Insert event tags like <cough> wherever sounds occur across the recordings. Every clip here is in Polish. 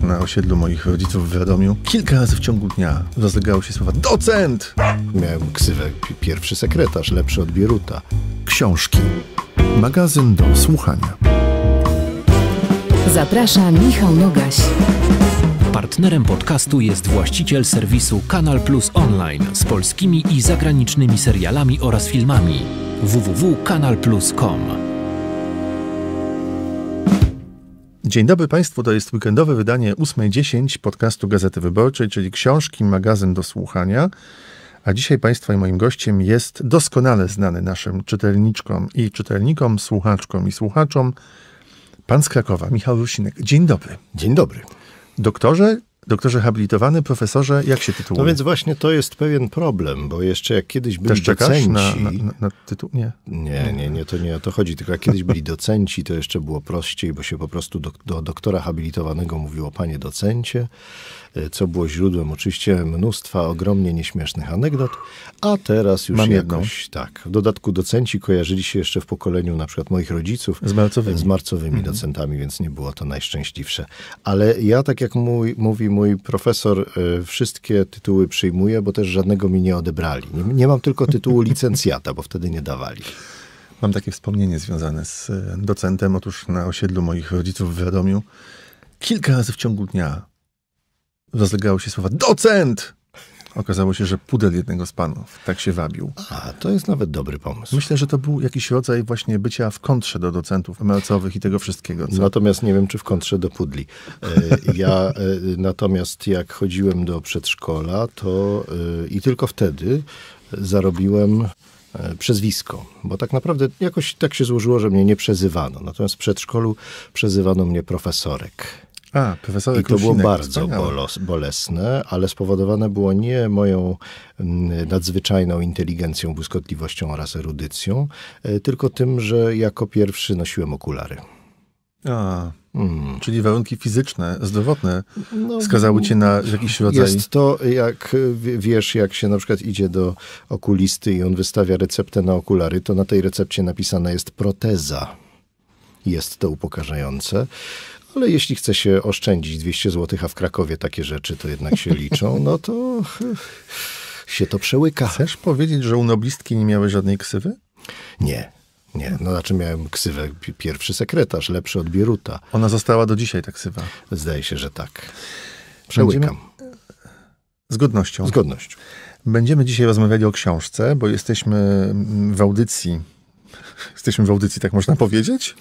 Na osiedlu moich rodziców w Radomiu kilka razy w ciągu dnia rozlegały się słowa docent! Miałem ksywę pierwszy sekretarz, lepszy od Bieruta. Książki. Magazyn do słuchania. Zaprasza Michał Nogaś. Partnerem podcastu jest właściciel serwisu Kanal Plus Online z polskimi i zagranicznymi serialami oraz filmami www.kanalplus.com. Dzień dobry Państwu, to jest weekendowe wydanie 8.10 podcastu Gazety Wyborczej, czyli książki, magazyn do słuchania. A dzisiaj Państwa i moim gościem jest doskonale znany naszym czytelniczkom i czytelnikom, słuchaczkom i słuchaczom, pan z Krakowa, Michał Rusinek. Dzień dobry. Dzień dobry. Doktorze Doktorze habilitowany, profesorze, jak się no tytułuje? No więc właśnie to jest pewien problem, bo jeszcze jak kiedyś byli Też docenci... Na, na, na tytuł? Nie. nie. Nie, nie, to nie o to chodzi, tylko jak kiedyś byli docenci, to jeszcze było prościej, bo się po prostu do, do doktora habilitowanego mówiło panie docencie, Y, co było źródłem oczywiście mnóstwa ogromnie nieśmiesznych anegdot, a teraz już Mam jakoś jedną. tak. W dodatku docenci kojarzyli się jeszcze w pokoleniu na przykład moich rodziców z marcowymi, z marcowymi mhm. docentami, więc nie było to najszczęśliwsze. Ale ja, tak jak mój, mówi mój profesor, y, wszystkie tytuły przyjmuję, bo też żadnego mi nie odebrali. nie, nie mam tylko tytułu licencjata, bo wtedy nie dawali. Mam takie wspomnienie związane z y, docentem. Otóż na osiedlu moich rodziców w Wiadomiu kilka razy w ciągu dnia rozlegały się słowa docent! Okazało się, że pudel jednego z panów tak się wabił. A, to jest nawet dobry pomysł. Myślę, że to był jakiś rodzaj właśnie bycia w kontrze do docentów emelcowych i tego wszystkiego. Co? Natomiast nie wiem, czy w kontrze do pudli. E, ja e, natomiast jak chodziłem do przedszkola, to e, i tylko wtedy zarobiłem przezwisko, bo tak naprawdę jakoś tak się złożyło, że mnie nie przezywano. Natomiast w przedszkolu przezywano mnie profesorek. A, profesor I to było bardzo bolos, bolesne, ale spowodowane było nie moją mm, nadzwyczajną inteligencją, błyskotliwością oraz erudycją, e, tylko tym, że jako pierwszy nosiłem okulary. A, Hmm. Czyli warunki fizyczne, zdrowotne no, skazały cię na jakiś rodzaj... Jest to, jak e, wiesz, jak się na przykład idzie do okulisty i on wystawia receptę na okulary, to na tej recepcie napisana jest proteza. Jest to upokarzające ale jeśli chce się oszczędzić 200 zł, a w Krakowie takie rzeczy to jednak się <laughs> liczą, no to się to przełyka. Chcesz powiedzieć, że u noblistki nie miałeś żadnej ksywy? Nie, nie, no znaczy miałem ksywę pierwszy sekretarz, lepszy od Bieruta. Ona została do dzisiaj ta ksywa. Zdaje się, że tak. Przełykam. Będziemy... Zgodnością. Będziemy dzisiaj rozmawiali o książce, bo jesteśmy w audycji. <laughs> Jesteśmy w audycji, tak można powiedzieć?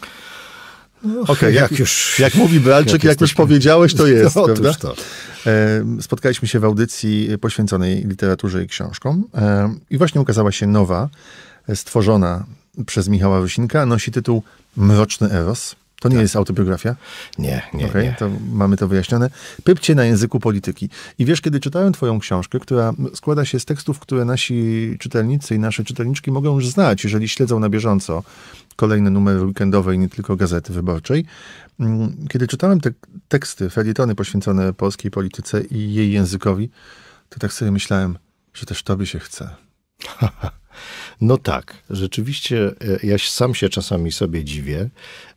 Okej, okay, jak, jak, już. Jak mówi Bralczyk, jak, jak już powiedziałeś, to jest. No, <laughs> prawda? To. E, spotkaliśmy się w audycji poświęconej literaturze i książkom. E, I właśnie ukazała się nowa, e, stworzona przez Michała Wysinka. Nosi tytuł Mroczny Eros. To nie tak. jest autobiografia? Nie, nie, okay, nie. To mamy to wyjaśnione. Pypcie na języku polityki. I wiesz, kiedy czytałem twoją książkę, która składa się z tekstów, które nasi czytelnicy i nasze czytelniczki mogą już znać, jeżeli śledzą na bieżąco kolejne numery weekendowej, nie tylko Gazety Wyborczej. Mm, kiedy czytałem te teksty, felietony poświęcone polskiej polityce i jej językowi, to tak sobie myślałem, że też tobie się chce. <laughs> No tak, rzeczywiście e, ja sam się czasami sobie dziwię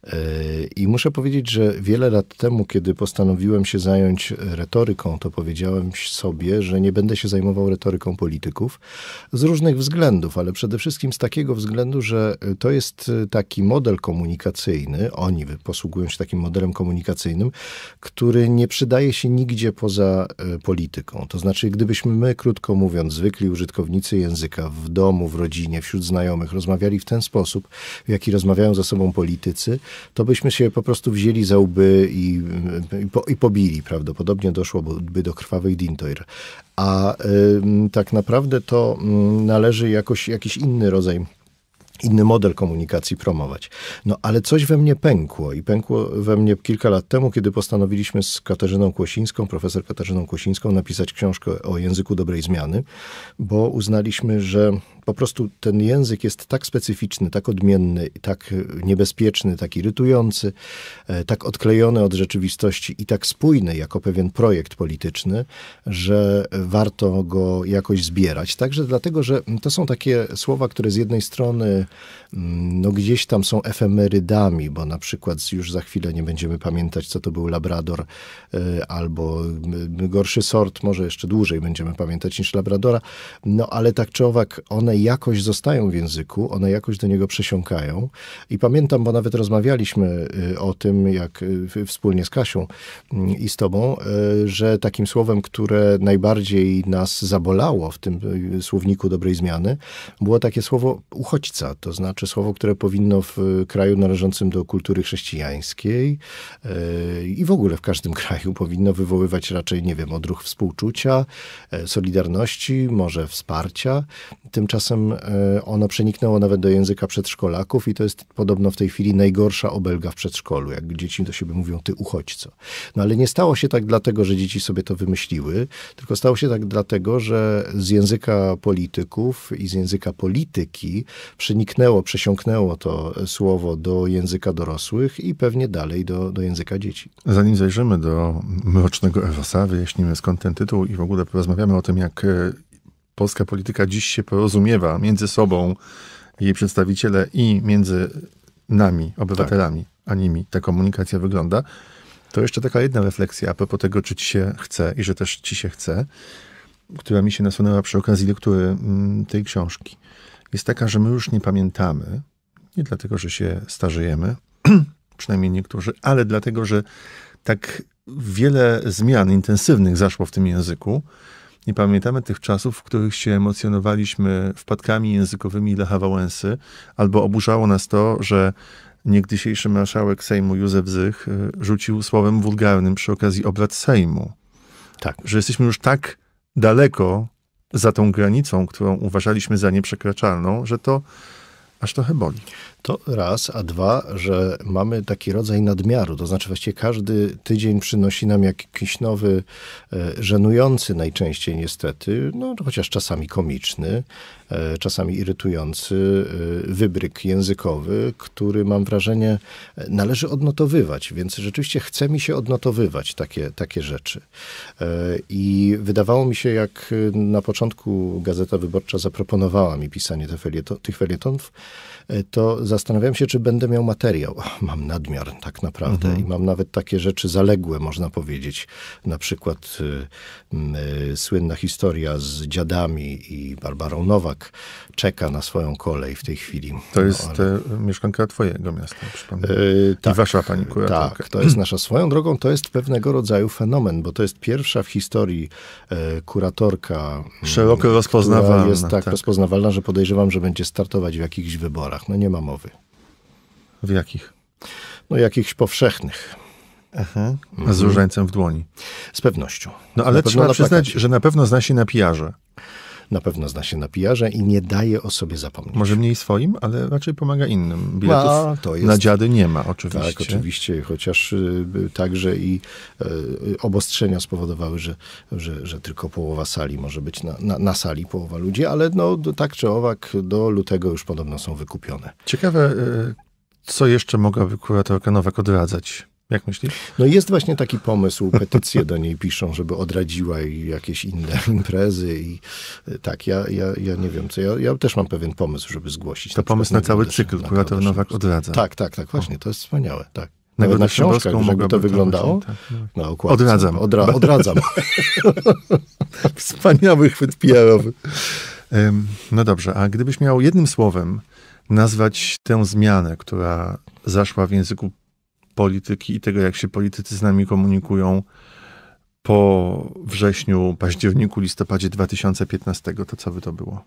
e, i muszę powiedzieć, że wiele lat temu, kiedy postanowiłem się zająć retoryką, to powiedziałem sobie, że nie będę się zajmował retoryką polityków z różnych względów, ale przede wszystkim z takiego względu, że e, to jest taki model komunikacyjny, oni posługują się takim modelem komunikacyjnym, który nie przydaje się nigdzie poza polityką. To znaczy, gdybyśmy my, krótko mówiąc, zwykli użytkownicy języka w domu, w rodzinie, rodzinie, wśród znajomych rozmawiali w ten sposób, w jaki rozmawiają ze sobą politycy, to byśmy się po prostu wzięli za łby i, i, po, i pobili. Prawdopodobnie doszłoby do krwawej dintoir. A y, tak naprawdę to y, należy jakoś, jakiś inny rodzaj inny model komunikacji promować. No ale coś we mnie pękło i pękło we mnie kilka lat temu, kiedy postanowiliśmy z Katarzyną Kłosińską, profesor Katarzyną Kłosińską napisać książkę o języku dobrej zmiany, bo uznaliśmy, że po prostu ten język jest tak specyficzny, tak odmienny, tak e, niebezpieczny, tak irytujący, e, tak odklejony od rzeczywistości i tak spójny jako pewien projekt polityczny, że warto go jakoś zbierać. Także dlatego, że to są takie słowa, które z jednej strony mm, no gdzieś tam są efemerydami, bo na przykład już za chwilę nie będziemy pamiętać, co to był Labrador e, albo gorszy sort, może jeszcze dłużej będziemy pamiętać niż Labradora, no ale tak czy owak one one jakoś zostają w języku, one jakoś do niego przesiąkają. I pamiętam, bo nawet rozmawialiśmy y, o tym, jak y, wspólnie z Kasią y, i z tobą, że takim słowem, które najbardziej nas zabolało w tym słowniku dobrej zmiany, było takie słowo uchodźca, to znaczy słowo, które powinno w kraju należącym do kultury chrześcijańskiej i w ogóle w każdym <laughs> kraju powinno wywoływać raczej, nie wiem, odruch współczucia, solidarności, może wsparcia. Tymczasem Czasem e, ono przeniknęło nawet do języka przedszkolaków i to jest podobno w tej chwili najgorsza obelga w przedszkolu. Jak dzieci do siebie mówią, ty uchodźco. No ale nie stało się tak dlatego, że dzieci sobie to wymyśliły, tylko stało się tak dlatego, że z języka polityków i z języka polityki przeniknęło, przesiąknęło to słowo do języka dorosłych i pewnie dalej do, do języka dzieci. Zanim zajrzymy do mrocznego Ewasa, wyjaśnimy skąd ten tytuł i w ogóle porozmawiamy o tym, jak e, polska polityka dziś się porozumiewa między sobą, jej przedstawiciele i między nami, obywatelami, tak. a nimi ta komunikacja wygląda, to jeszcze taka jedna refleksja a propos tego, czy ci się chce i że też ci się chce, która mi się nasunęła przy okazji lektury mm, tej książki, jest taka, że my już nie pamiętamy, nie dlatego, że się starzejemy, <clears throat> przynajmniej niektórzy, ale dlatego, że tak wiele zmian intensywnych zaszło w tym języku, nie pamiętamy tych czasów, w których się emocjonowaliśmy wpadkami językowymi Lecha Wałęsy, albo oburzało nas to, że niegdysiejszy marszałek Sejmu Józef Zych y, rzucił słowem wulgarnym przy okazji obrad Sejmu. Tak. Że jesteśmy już tak daleko za tą granicą, którą uważaliśmy za nieprzekraczalną, że to aż trochę boli. To raz, a dwa, że mamy taki rodzaj nadmiaru, to znaczy właściwie każdy tydzień przynosi nam jakiś nowy, e, żenujący najczęściej niestety, no chociaż czasami komiczny, e, czasami irytujący e, wybryk językowy, który mam wrażenie należy odnotowywać, więc rzeczywiście chce mi się odnotowywać takie, takie rzeczy. I wydawało mi się, jak na początku Gazeta Wyborcza zaproponowała mi pisanie tych felietonów, E, to zastanawiałem się, czy będę miał materiał. Mam nadmiar tak naprawdę mhm. i mam nawet takie rzeczy zaległe, można powiedzieć. Na przykład y, y, słynna historia z dziadami i Barbarą Nowak czeka na swoją kolej w tej chwili. To no, jest no, ale... E, mieszkanka twojego miasta, przypomnę. Yy, tak, I wasza pani kuratorka. Tak, to jest nasza. Swoją drogą to jest pewnego rodzaju fenomen, bo to jest pierwsza w historii y, kuratorka. Mm, Szeroko rozpoznawalna. Jest tak, tak rozpoznawalna, że podejrzewam, że będzie startować w jakichś wyborach. No nie ma mowy. W jakich? No jakichś powszechnych. Aha. Z różańcem w dłoni. Z pewnością. No ale trzeba przyznać, że na pewno zna się na pijarze na pewno zna się na pijarze i nie daje o sobie zapomnieć. Może mniej swoim, ale raczej pomaga innym. Biletów A, no, to jest... na dziady nie ma, oczywiście. Tak, oczywiście, chociaż y, także i y, obostrzenia spowodowały, że, że, że tylko połowa sali może być na, na, na sali, połowa ludzi, ale no, tak czy owak do lutego już podobno są wykupione. Ciekawe, y, co jeszcze mogłaby kuratorka Nowak odradzać jak myślisz? No jest właśnie taki pomysł, petycje do niej piszą, żeby odradziła i jakieś inne <laughs> imprezy i y, tak, ja, ja, ja nie wiem co, ja, ja też mam pewien pomysł, żeby zgłosić. To na pomysł na cały cykl, kurator Nowak odradza. Tak, tak, tak, właśnie, to jest wspaniałe. tak. Nawet na, książkach, jakby to wyglądało. Tak, tak, na Odradzam. Odra, odradzam. <laughs> <laughs> Wspaniały chwyt pr No dobrze, a gdybyś miał jednym słowem nazwać tę zmianę, która zaszła w języku polityki i tego, jak się politycy z nami komunikują po wrześniu, październiku, listopadzie 2015, to co by to było?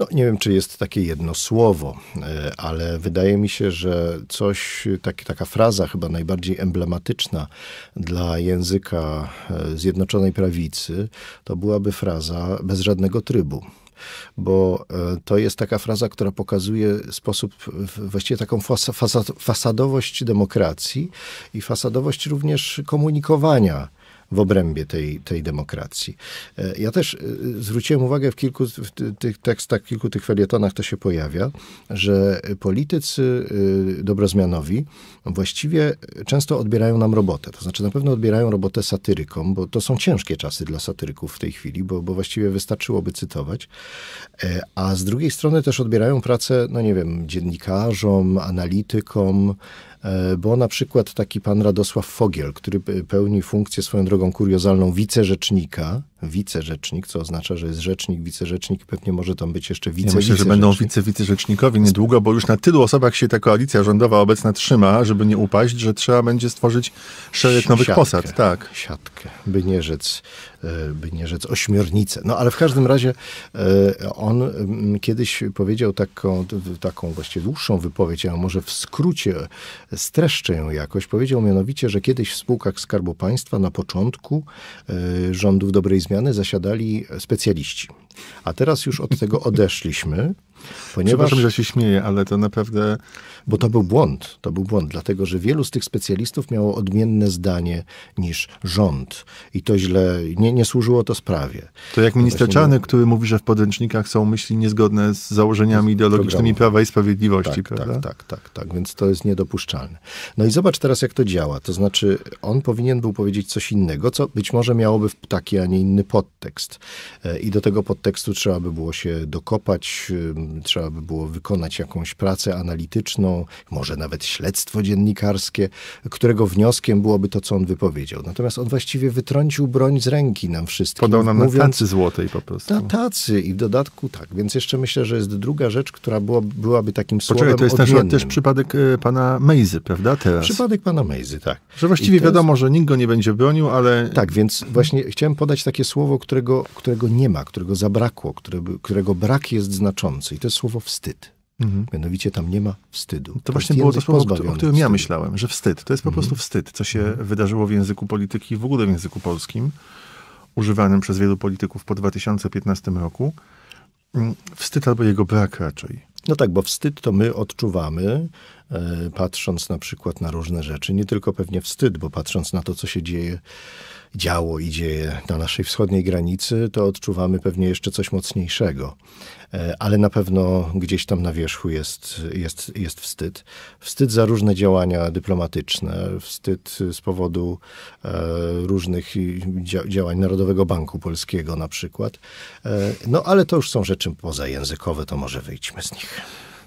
No, nie wiem, czy jest takie jedno słowo, e, ale wydaje mi się, że coś, taki, taka fraza chyba najbardziej emblematyczna dla języka e, Zjednoczonej Prawicy, to byłaby fraza bez żadnego trybu bo e, to jest taka fraza, która pokazuje sposób, właściwie taką fasadowość demokracji i fasadowość również komunikowania w obrębie tej, tej demokracji. E, ja też e, zwróciłem uwagę w kilku w tych tekstach, w kilku tych felietonach to się pojawia, że politycy e, dobrozmianowi właściwie często odbierają nam robotę. To znaczy na pewno odbierają robotę satyrykom, bo to są ciężkie czasy dla satyryków w tej chwili, bo, bo właściwie wystarczyłoby cytować. A z drugiej strony też odbierają pracę, no nie wiem, dziennikarzom, analitykom, E, bo na przykład taki pan Radosław Fogiel, który pełni funkcję swoją drogą kuriozalną wicerzecznika, wicerzecznik, co oznacza, że jest rzecznik, wicerzecznik i pewnie może tam być jeszcze wicerzecznik. Ja myślę, że będą wice-wicerzecznikowie niedługo, bo już na tylu osobach się ta koalicja rządowa obecna trzyma, żeby nie upaść, że trzeba będzie stworzyć szereg nowych siatkę, posad. Tak. Siatkę, by nie rzec. E, by nie rzec ośmiornicę. No ale w każdym razie e, on mm, kiedyś powiedział taką, taką właściwie dłuższą wypowiedź, a może w skrócie streszczę ją jakoś. Powiedział mianowicie, że kiedyś w spółkach Skarbu Państwa na początku e, rządów dobrej zmiany zasiadali specjaliści. A teraz już od tego <laughs> odeszliśmy. Ponieważ... Przepraszam, że się śmieję, ale to naprawdę bo to był błąd. To był błąd, dlatego że wielu z tych specjalistów miało odmienne zdanie niż rząd i to źle, nie, nie służyło to sprawie. To jak minister Czarny, który mówi, że w podręcznikach są myśli niezgodne z założeniami ideologicznymi programu. Prawa i Sprawiedliwości, tak, tak prawda? Tak, tak, tak, tak, więc to jest niedopuszczalne. No i zobacz teraz, jak to działa. To znaczy, on powinien był powiedzieć coś innego, co być może miałoby taki, a nie inny podtekst. E, I do tego podtekstu trzeba by było się dokopać, trzeba by było wykonać jakąś pracę analityczną, może nawet śledztwo dziennikarskie, którego wnioskiem byłoby to, co on wypowiedział. Natomiast on właściwie wytrącił broń z ręki nam wszystkim. Podał nam mówiąc, na tacy złotej po prostu. Na tacy i w dodatku tak. Więc jeszcze myślę, że jest druga rzecz, która byłaby takim Poczekaj, słowem to jest odmiennym. też przypadek e, pana Mejzy, prawda, teraz? Przypadek pana Mejzy, tak. Że właściwie wiadomo, jest... że nikt go nie będzie bronił, ale... Tak, więc właśnie chciałem podać takie słowo, którego, którego nie ma, którego zabrakło, którego brak jest znaczący i to jest słowo wstyd. Mhm. Mianowicie tam nie ma wstydu. To, to właśnie było to słowo, o którym ja myślałem, że wstyd. To jest po mhm. prostu wstyd, co się mhm. wydarzyło w języku polityki, w ogóle w języku polskim, używanym przez wielu polityków po 2015 roku. Mm, wstyd albo jego brak raczej. No tak, bo wstyd to my odczuwamy E, patrząc na przykład na różne rzeczy, nie tylko pewnie wstyd, bo patrząc na to, co się dzieje, działo i dzieje na naszej wschodniej granicy, to odczuwamy pewnie jeszcze coś mocniejszego. E, ale na pewno gdzieś tam na wierzchu jest, jest, jest wstyd. Wstyd za różne działania dyplomatyczne, wstyd z powodu e, różnych działań Narodowego Banku Polskiego na przykład. no ale to już są rzeczy pozajęzykowe, to może wyjdźmy z nich.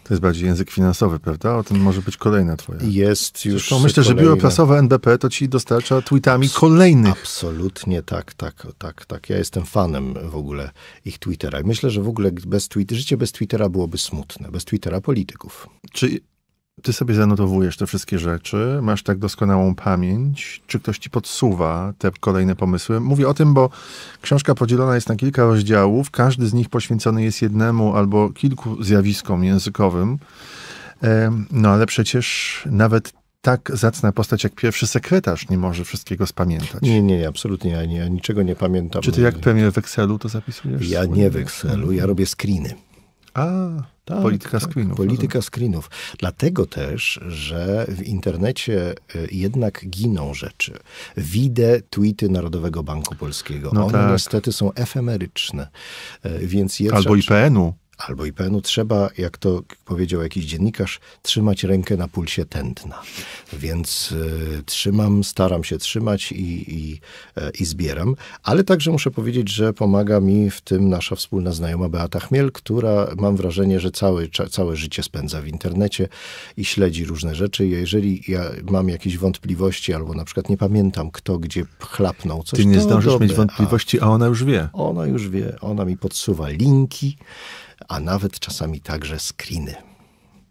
To jest bardziej język finansowy, prawda? O tym może być kolejna twoja. Jest już. Zresztą myślę, kolejne. że biuro prasowe NBP to ci dostarcza tweetami Abs kolejnych. Absolutnie tak, tak, tak, tak. Ja jestem fanem w ogóle ich Twittera. I myślę, że w ogóle bez tweet, życie bez Twittera byłoby smutne. Bez Twittera polityków. Czy ty sobie zanotowujesz te wszystkie rzeczy, masz tak doskonałą pamięć. Czy ktoś ci podsuwa te kolejne pomysły? Mówię o tym, bo książka podzielona jest na kilka rozdziałów, każdy z nich poświęcony jest jednemu albo kilku zjawiskom językowym. No ale przecież nawet tak zacna postać jak pierwszy sekretarz nie może wszystkiego spamiętać. Nie, nie, absolutnie. Ja, nie, ja niczego nie pamiętam. Czy ty jak premier w Excelu to zapisujesz? Ja nie w Excelu, ja robię screeny. A, tak, polityka tak, screenów. Polityka rozumiem. screenów. Dlatego też, że w internecie e, jednak giną rzeczy. Widzę tweety Narodowego Banku Polskiego. No One tak. niestety są efemeryczne, e, więc je Albo IPN-u albo IPN-u trzeba, jak to powiedział jakiś dziennikarz, trzymać rękę na pulsie tętna. Więc y, trzymam, staram się trzymać i, i, e, i zbieram, ale także muszę powiedzieć, że pomaga mi w tym nasza wspólna znajoma Beata Chmiel, która mam wrażenie, że cały, całe życie spędza w internecie i śledzi różne rzeczy. Jeżeli ja mam jakieś wątpliwości albo na przykład nie pamiętam, kto gdzie chlapnął coś, Ty nie zdążysz mieć wątpliwości, a, a ona już wie. Ona już wie, ona mi podsuwa linki, a nawet czasami także screeny.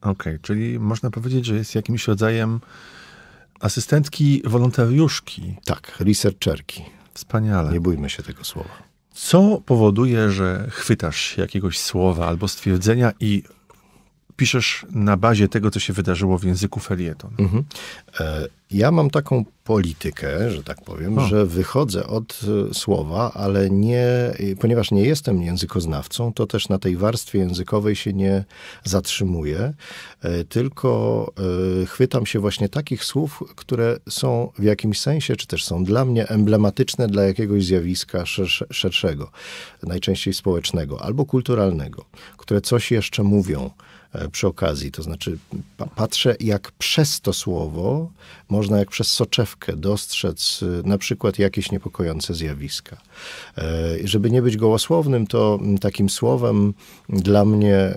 Okej, okay, czyli można powiedzieć, że jest jakimś rodzajem asystentki wolontariuszki. Tak, researcherki. Wspaniale. Nie bójmy się tego słowa. Co powoduje, że chwytasz jakiegoś słowa albo stwierdzenia i piszesz na bazie tego, co się wydarzyło w języku felieton. Mhm. E, ja mam taką politykę, że tak powiem, o. że wychodzę od e, słowa, ale nie, e, ponieważ nie jestem językoznawcą, to też na tej warstwie językowej się nie zatrzymuję, tylko chwytam się właśnie takich słów, które są w jakimś sensie, czy też są dla mnie emblematyczne dla jakiegoś zjawiska szerszego, najczęściej społecznego albo kulturalnego, które coś jeszcze mówią E, przy okazji. To znaczy, patrzę, jak przez to słowo można jak przez soczewkę dostrzec y, na przykład jakieś niepokojące zjawiska. E, żeby nie być gołosłownym, to mm, takim słowem dla mnie e,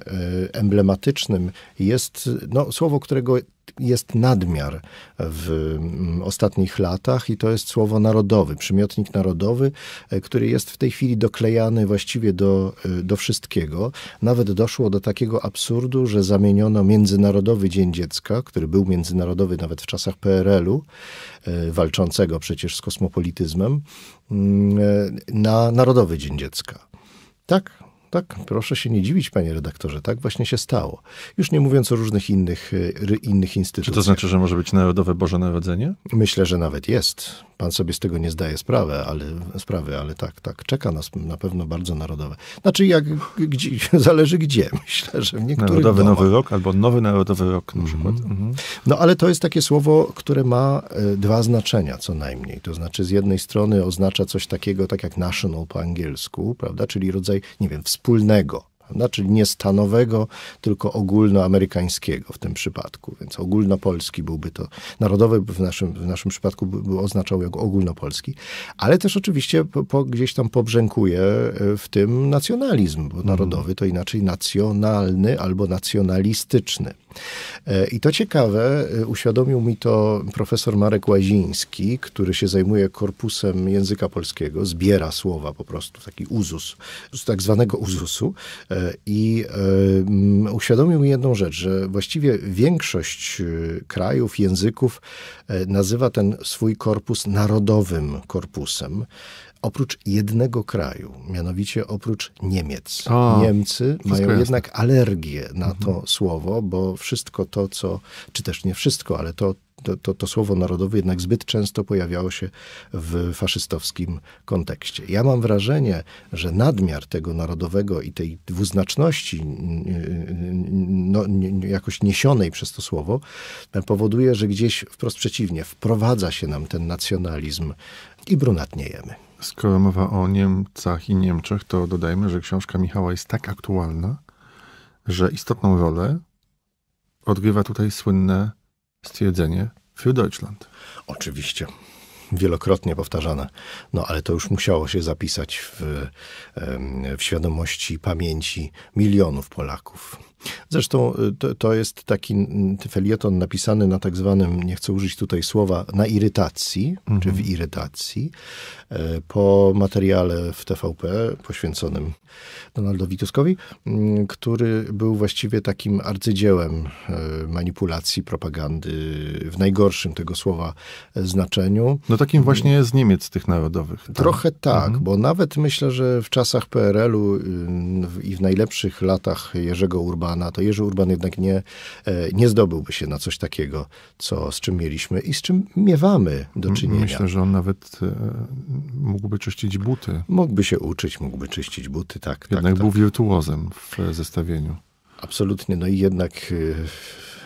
emblematycznym jest no, słowo, którego jest nadmiar w mm, ostatnich latach i to jest słowo narodowy, przymiotnik narodowy, e, który jest w tej chwili doklejany właściwie do, do wszystkiego. Nawet doszło do takiego absurdu, że zamieniono Międzynarodowy Dzień Dziecka, który był międzynarodowy nawet w czasach PRL, PRL-u, e, walczącego przecież z kosmopolityzmem, mm, e, na Narodowy Dzień Dziecka. Tak? Tak, proszę się nie dziwić, panie redaktorze, tak właśnie się stało. Już nie mówiąc o różnych innych, y, innych instytucjach. Czy to znaczy, że może być Narodowe Boże Narodzenie? Myślę, że nawet jest. Pan sobie z tego nie zdaje sprawy, ale, sprawy, ale tak, tak, czeka nas na pewno bardzo narodowe. Znaczy, jak, gdzie, <laughs> zależy gdzie. Myślę, że w niektórych Narodowy domach. Nowy Rok albo Nowy Narodowy Rok na mhm. przykład. Mm -hmm. No ale to jest takie słowo, które ma y, dwa znaczenia co najmniej. To znaczy, z jednej strony oznacza coś takiego, tak jak national po angielsku, prawda, czyli rodzaj, nie wiem, wspólnoty wspólnego prawda? czyli nie stanowego, tylko ogólnoamerykańskiego w tym przypadku. Więc ogólnopolski byłby to, narodowy w naszym, w naszym przypadku by, by oznaczał jako ogólnopolski, ale też oczywiście po, po, gdzieś tam pobrzękuje e, w tym nacjonalizm, bo narodowy to inaczej nacjonalny albo nacjonalistyczny. E, I to ciekawe, e, uświadomił mi to profesor Marek Łaziński, który się zajmuje korpusem języka polskiego, zbiera słowa po prostu, taki uzus, z tak zwanego uzusu, E, I uświadomił mi jedną rzecz, że właściwie większość e, krajów, języków e, nazywa ten swój korpus narodowym korpusem oprócz jednego kraju, mianowicie oprócz Niemiec. O, Niemcy mają jest. jednak alergię na mhm. to słowo, bo wszystko to, co, czy też nie wszystko, ale to, to, to, to, słowo narodowe jednak zbyt często pojawiało się w faszystowskim kontekście. Ja mam wrażenie, że nadmiar tego narodowego i tej dwuznaczności no, jakoś niesionej przez to słowo powoduje, że gdzieś wprost przeciwnie, wprowadza się nam ten nacjonalizm i brunatniejemy. Skoro mowa o Niemcach i Niemczech, to dodajmy, że książka Michała jest tak aktualna, że istotną rolę odgrywa tutaj słynne stwierdzenie für Deutschland. Oczywiście wielokrotnie powtarzane. No ale to już musiało się zapisać w, w świadomości pamięci milionów Polaków. Zresztą y, to, to jest taki felieton napisany na tak zwanym, nie chcę użyć tutaj słowa, na irytacji, mhm. czy w irytacji, e, po materiale w TVP poświęconym Donaldowi Tuskowi, który był właściwie takim arcydziełem e, manipulacji, propagandy w najgorszym tego słowa e, znaczeniu. No takim właśnie z Niemiec tych narodowych. Tak? Trochę tak, mhm. bo nawet myślę, że w czasach PRL-u y, i w najlepszych latach Jerzego Urbana Urbana, to Jerzy Urban jednak nie, e, nie zdobyłby się na coś takiego, co, z czym mieliśmy i z czym miewamy do czynienia. Myślę, że on nawet e, mógłby czyścić buty. Mógłby się uczyć, mógłby czyścić buty, tak. tak jednak tak, był tak. wirtuozem w zestawieniu. Absolutnie, no i jednak y,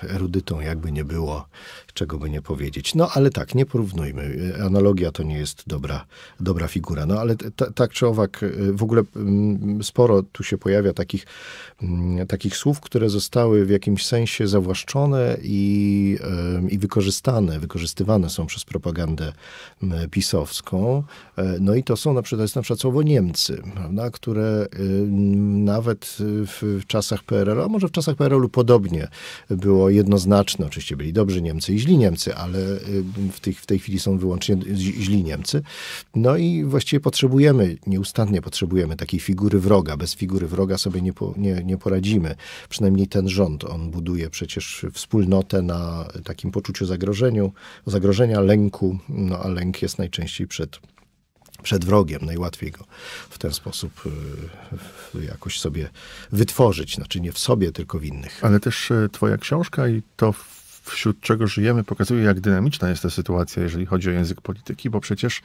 erudytą jakby nie było, czego by nie powiedzieć. No ale tak, nie porównujmy. Y, analogia to nie jest dobra, dobra figura. No ale tak czy owak, y, w ogóle mm, sporo tu się pojawia takich, mm, takich słów, które zostały w jakimś sensie zawłaszczone i, i wykorzystane, wykorzystywane są przez propagandę pisowską. E, no i to są na przykład, jest na przykład słowo Niemcy, prawda, które nawet w czasach PRL a może w czasach PRL-u podobnie było jednoznaczne. Oczywiście byli dobrzy Niemcy i źli Niemcy, ale y, w, tych, w tej chwili są wyłącznie źli Niemcy. No i właściwie potrzebujemy, nieustannie potrzebujemy takiej figury wroga. Bez figury wroga sobie nie, po, nie, nie poradzimy. Przynajmniej ten rząd, on buduje przecież wspólnotę na takim poczuciu zagrożeniu, zagrożenia, lęku, no a lęk jest najczęściej przed przed wrogiem. Najłatwiej go w ten sposób y, jakoś sobie wytworzyć. Znaczy nie w sobie, tylko w innych. Ale też e, twoja książka i to wśród czego żyjemy, pokazuje, jak dynamiczna jest ta sytuacja, jeżeli chodzi o język polityki, bo przecież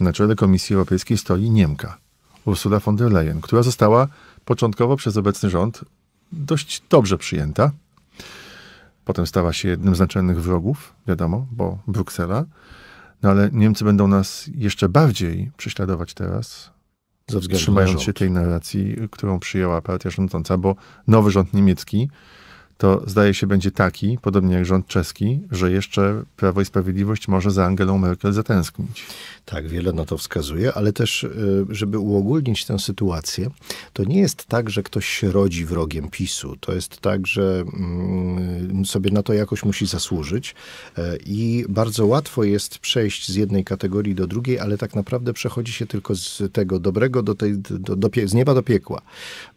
na czele Komisji Europejskiej stoi Niemka, Ursula von der Leyen, która została początkowo przez obecny rząd dość dobrze przyjęta. Potem stała się jednym z naczelnych wrogów, wiadomo, bo Bruksela. No ale Niemcy będą nas jeszcze bardziej prześladować teraz, trzymając się tej narracji, którą przyjęła partia rządząca, bo nowy rząd niemiecki to zdaje się będzie taki, podobnie jak rząd czeski, że jeszcze Prawo i Sprawiedliwość może za Angelą Merkel zatęsknić. Tak, wiele na to wskazuje, ale też, y, żeby uogólnić tę sytuację, to nie jest tak, że ktoś się rodzi wrogiem PiSu. To jest tak, że mm, sobie na to jakoś musi zasłużyć y, i bardzo łatwo jest przejść z jednej kategorii do drugiej, ale tak naprawdę przechodzi się tylko z tego dobrego do tej, do, do, do z nieba do piekła,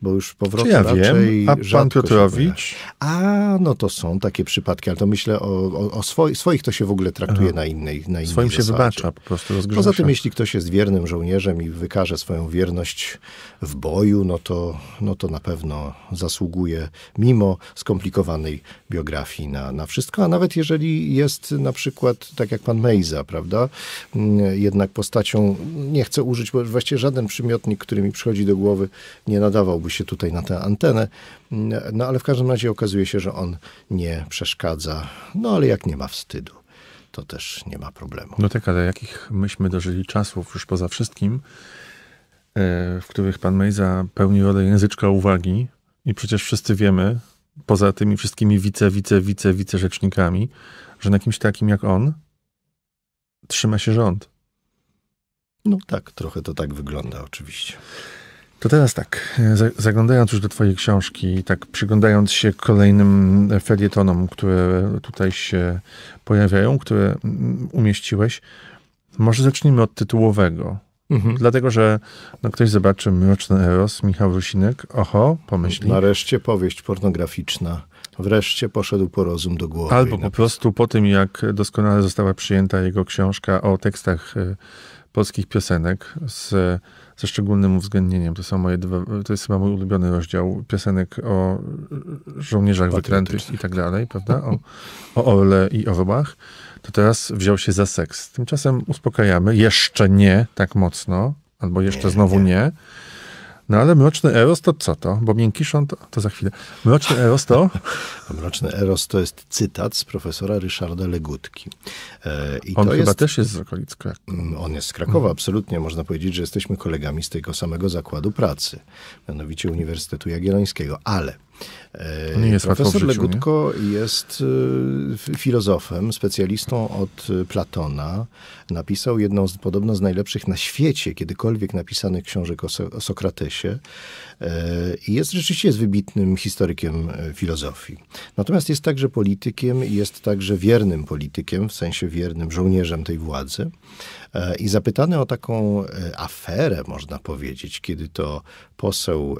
bo już powrócę. ja raczej wiem, a pan Piotrowicz... A a, no to są takie przypadki, ale to myślę o, o, o swoich, swoich to się w ogóle traktuje Aha. na innej na innej Swoim zasadzie. się wybacza, po prostu rozgrzesza. Poza tym, jeśli ktoś jest wiernym żołnierzem i wykaże swoją wierność w boju, no to, no to na pewno zasługuje, mimo skomplikowanej biografii, na, na wszystko. A nawet jeżeli jest na przykład, tak jak pan Mejza, prawda, jednak postacią, nie chcę użyć, bo właściwie żaden przymiotnik, który mi przychodzi do głowy, nie nadawałby się tutaj na tę antenę, no ale w każdym razie okazuje okazuje się, że on nie przeszkadza. No ale jak nie ma wstydu, to też nie ma problemu. No tak, ale jakich myśmy dożyli czasów już poza wszystkim, e, w których pan Mejza pełni rolę języczka uwagi i przecież wszyscy wiemy, poza tymi wszystkimi wice, wice, wice, wice rzecznikami, że na kimś takim jak on trzyma się rząd. No tak, trochę to tak wygląda oczywiście. To teraz tak, zaglądając już do Twojej książki i tak przyglądając się kolejnym felietonom, które tutaj się pojawiają, które umieściłeś, może zacznijmy od tytułowego. Mhm. Dlatego, że no, ktoś zobaczy Mroczny Eros, Michał Rusinek, oho, pomyśli. Nareszcie powieść pornograficzna. Wreszcie poszedł po rozum do głowy. Albo po prostu po tym, jak doskonale została przyjęta jego książka o tekstach e, polskich piosenek z ze szczególnym uwzględnieniem. To są moje dwa, to jest chyba mój ulubiony rozdział piosenek o żołnierzach wyklętych i tak dalej, prawda? O, o Ole i Orłach. To teraz wziął się za seks. Tymczasem uspokajamy, jeszcze nie tak mocno, albo jeszcze nie, znowu nie. nie no ale Mroczny Eros to co to? Bo Miękiszon to, to za chwilę. Mroczny Eros to? <laughs> Mroczny Eros to jest cytat z profesora Ryszarda Legutki. E, on chyba jest, też jest z okolic Krakowa. Mm, on jest z Krakowa, mhm. absolutnie. Można powiedzieć, że jesteśmy kolegami z tego samego zakładu pracy, mianowicie Uniwersytetu Jagiellońskiego. Ale E, nie jest Profesor życiu, Legutko nie? jest e, filozofem, specjalistą od e, Platona. Napisał jedną z, podobno z najlepszych na świecie kiedykolwiek napisanych książek o, so o Sokratesie. I jest rzeczywiście jest wybitnym historykiem filozofii. Natomiast jest także politykiem i jest także wiernym politykiem, w sensie wiernym żołnierzem tej władzy. I zapytany o taką e, aferę, można powiedzieć, kiedy to poseł,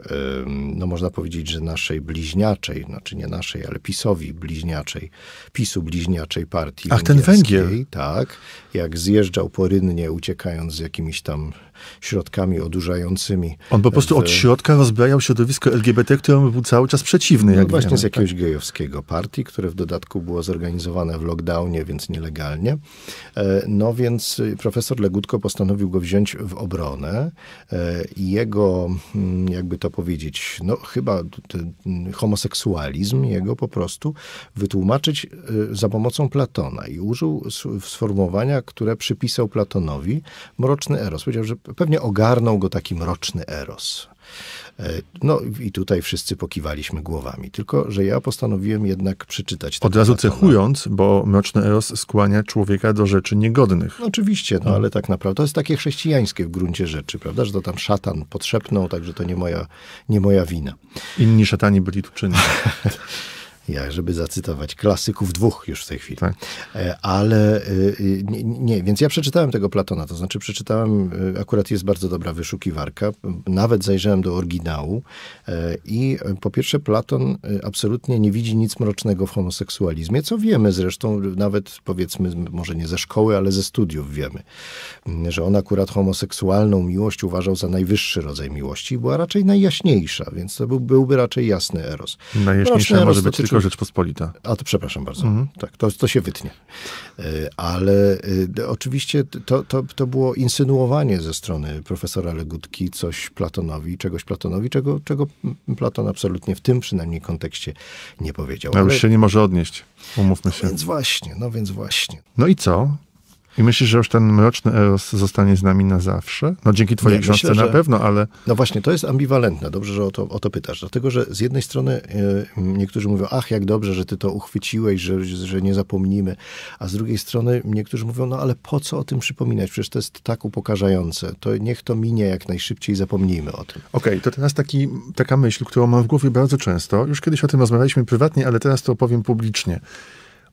no można powiedzieć, że naszej bliźniaczej, znaczy nie naszej, ale PiSowi bliźniaczej, PiSu bliźniaczej partii. Ach, ten węgiel. Tak, jak zjeżdżał porynnie, uciekając z jakimiś tam środkami odurzającymi. On po prostu w... od środka rozbrajał środowisko LGBT, któremu był cały czas przeciwny. No jak właśnie wiemy, z tak? jakiegoś tak? gejowskiego partii, które w dodatku było zorganizowane w lockdownie, więc nielegalnie. E, no więc y, profesor Legutko postanowił go wziąć w obronę. E, jego, mm, jakby to powiedzieć, no chyba homoseksualizm jego po prostu wytłumaczyć y, za pomocą Platona i użył sformułowania, które przypisał Platonowi mroczny eros. Powiedział, że Pewnie ogarnął go taki mroczny eros. E, no i tutaj wszyscy pokiwaliśmy głowami, tylko że ja postanowiłem jednak przeczytać. Od razu cechując, bo Mroczny Eros skłania człowieka do rzeczy niegodnych. No, oczywiście, no, no ale tak naprawdę to jest takie chrześcijańskie w gruncie rzeczy, prawda, że to tam szatan podszepnął, także to nie moja, nie moja wina. Inni szatani byli tu czynni. <laughs> jak żeby zacytować klasyków dwóch już w tej chwili. Tak. E, ale e, nie, nie, więc ja przeczytałem tego Platona, to znaczy przeczytałem, e, akurat jest bardzo dobra wyszukiwarka, nawet zajrzałem do oryginału i po pierwsze Platon absolutnie nie widzi nic mrocznego w homoseksualizmie, co wiemy zresztą nawet powiedzmy może nie ze szkoły, ale ze studiów wiemy, że on akurat homoseksualną miłość uważał za najwyższy rodzaj miłości i była raczej najjaśniejsza, więc to byłby raczej jasny eros. Najjaśniejsza może eros być tylko Rzeczpospolita. A to przepraszam bardzo. Mhm. Tak, to, to się wytnie. E, ale e, oczywiście to, to, to było insynuowanie ze strony profesora Legutki coś Platonowi, czegoś Platonowi, czego, czego Platon absolutnie w tym przynajmniej kontekście nie powiedział. No ale, ale już się nie może odnieść, umówmy się. No więc właśnie, no więc właśnie. No i co? I myślisz, że już ten mroczny Eros zostanie z nami na zawsze? No dzięki twojej Nie, książce myślę, na pewno, ale... No właśnie, to jest ambiwalentne. Dobrze, że o to, o to pytasz. Dlatego, że z jednej strony e, niektórzy mówią, ach, jak dobrze, że ty to uchwyciłeś, że, że nie zapomnimy. A z drugiej strony niektórzy mówią, no ale po co o tym przypominać? Przecież to jest tak upokarzające. To niech to minie jak najszybciej, zapomnijmy o tym. Okej, okay, to teraz taki, taka myśl, którą mam w głowie bardzo często. Już kiedyś o tym rozmawialiśmy prywatnie, ale teraz to opowiem publicznie.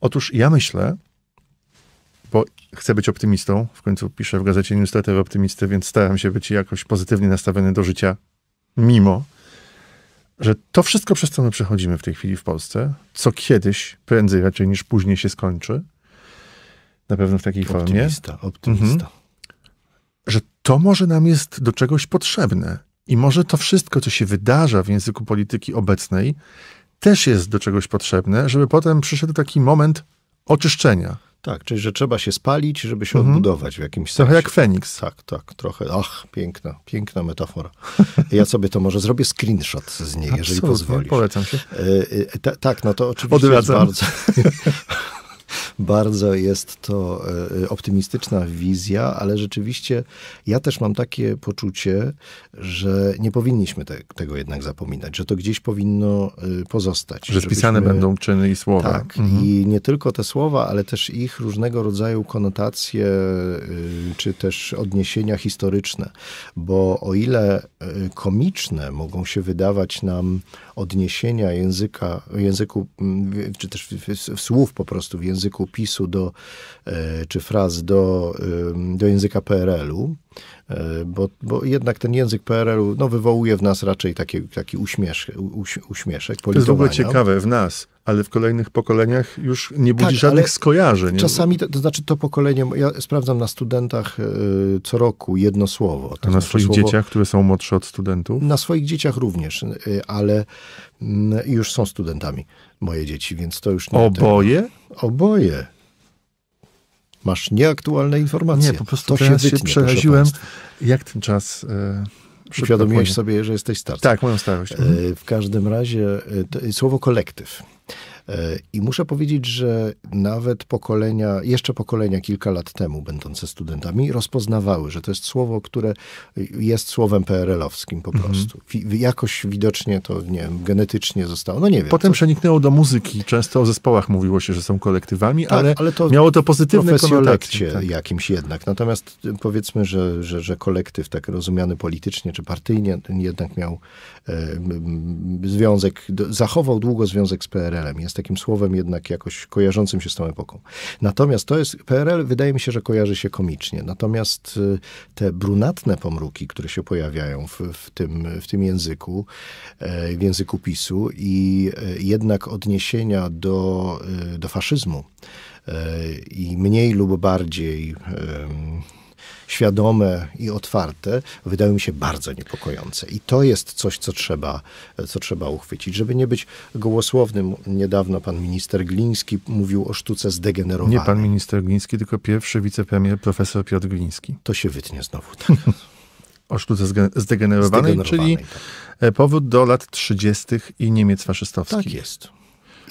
Otóż ja myślę, bo chcę być optymistą. W końcu piszę w gazecie newsletter optymisty, więc staram się być jakoś pozytywnie nastawiony do życia, mimo że to wszystko, przez co my przechodzimy w tej chwili w Polsce, co kiedyś, prędzej raczej niż później się skończy, na pewno w takiej optymista, formie. Optymista, mhm, Że to może nam jest do czegoś potrzebne. I może to wszystko, co się wydarza w języku polityki obecnej, też jest do czegoś potrzebne, żeby potem przyszedł taki moment oczyszczenia tak, czyli że trzeba się spalić, żeby się mhm. odbudować w jakimś sensie. Trochę jak Feniks. Tak, tak, trochę. Ach, piękna, piękna metafora. <laughs> Ja sobie to może zrobię screenshot z niej, jeżeli pozwolisz. polecam się. E, e, ta, tak, no to oczywiście jest bardzo... <laughs> Bardzo jest to e, e, optymistyczna wizja, ale rzeczywiście ja też mam takie poczucie, że nie powinniśmy te, tego jednak zapominać, że to gdzieś powinno e, pozostać. Że żebyśmy... spisane będą czyny i słowa. Tak, mhm. i nie tylko te słowa, ale też ich różnego rodzaju konotacje, czy też odniesienia historyczne. Bo o ile komiczne mogą się wydawać nam odniesienia języka, języku, mm, czy też w, w, w słów po prostu w języku pisu do, e, czy fraz do, do języka PRL-u, e, bo, bo jednak ten język PRL-u no, wywołuje w nas raczej taki, taki uśmiesz, uś, uśmieszek, politowania. To jest w ogóle ciekawe, w nas ale w kolejnych pokoleniach już nie budzi tak, żadnych skojarzeń. Czasami, to, to, znaczy to pokolenie, ja sprawdzam na studentach y, co roku jedno słowo. To A na znaczy swoich słowo, dzieciach, które są młodsze od studentów? Na swoich dzieciach również, y, ale y, już są studentami moje dzieci, więc to już nie... Oboje? Ten, oboje. Masz nieaktualne informacje. Nie, po prostu to teraz się, wytnie, się przeraziłem, jak ten czas... E, Uświadomiłeś sobie, że jesteś starszy. Tak, moją starość. W każdym razie słowo kolektyw E, I muszę powiedzieć, że nawet pokolenia, jeszcze pokolenia kilka lat temu, będące studentami, rozpoznawały, że to jest słowo, które jest słowem PRL-owskim po mhm. prostu. Mhm. Jakoś widocznie to, nie wiem, genetycznie zostało, no nie wiem. Potem przeniknęło do muzyki. Często o zespołach mówiło się, że są kolektywami, tak, ale, ale to miało to pozytywne konotacje. Tak. jakimś jednak. Natomiast y, powiedzmy, że, że, że kolektyw tak rozumiany politycznie czy partyjnie jednak miał e, związek, zachował długo związek z PRL-em. Jest takim słowem jednak jakoś kojarzącym się z tą epoką. Natomiast to jest, PRL wydaje mi się, że kojarzy się komicznie. Natomiast y, te brunatne pomruki, które się pojawiają w, w, tym, w tym języku, e, w języku PiSu i e, jednak odniesienia do, e, do faszyzmu, i mniej lub bardziej świadome i otwarte, wydają mi się bardzo niepokojące. I to jest coś, co trzeba, co trzeba uchwycić. Żeby nie być gołosłownym, niedawno pan minister Gliński mówił o sztuce zdegenerowanej. Nie pan minister Gliński, tylko pierwszy wicepremier profesor Piotr Gliński. To się wytnie znowu. Tak. <laughs> o sztuce zdegenerowanej, zdegenerowanej czyli tak. E, powrót do lat 30. i Niemiec faszystowskich. Tak jest.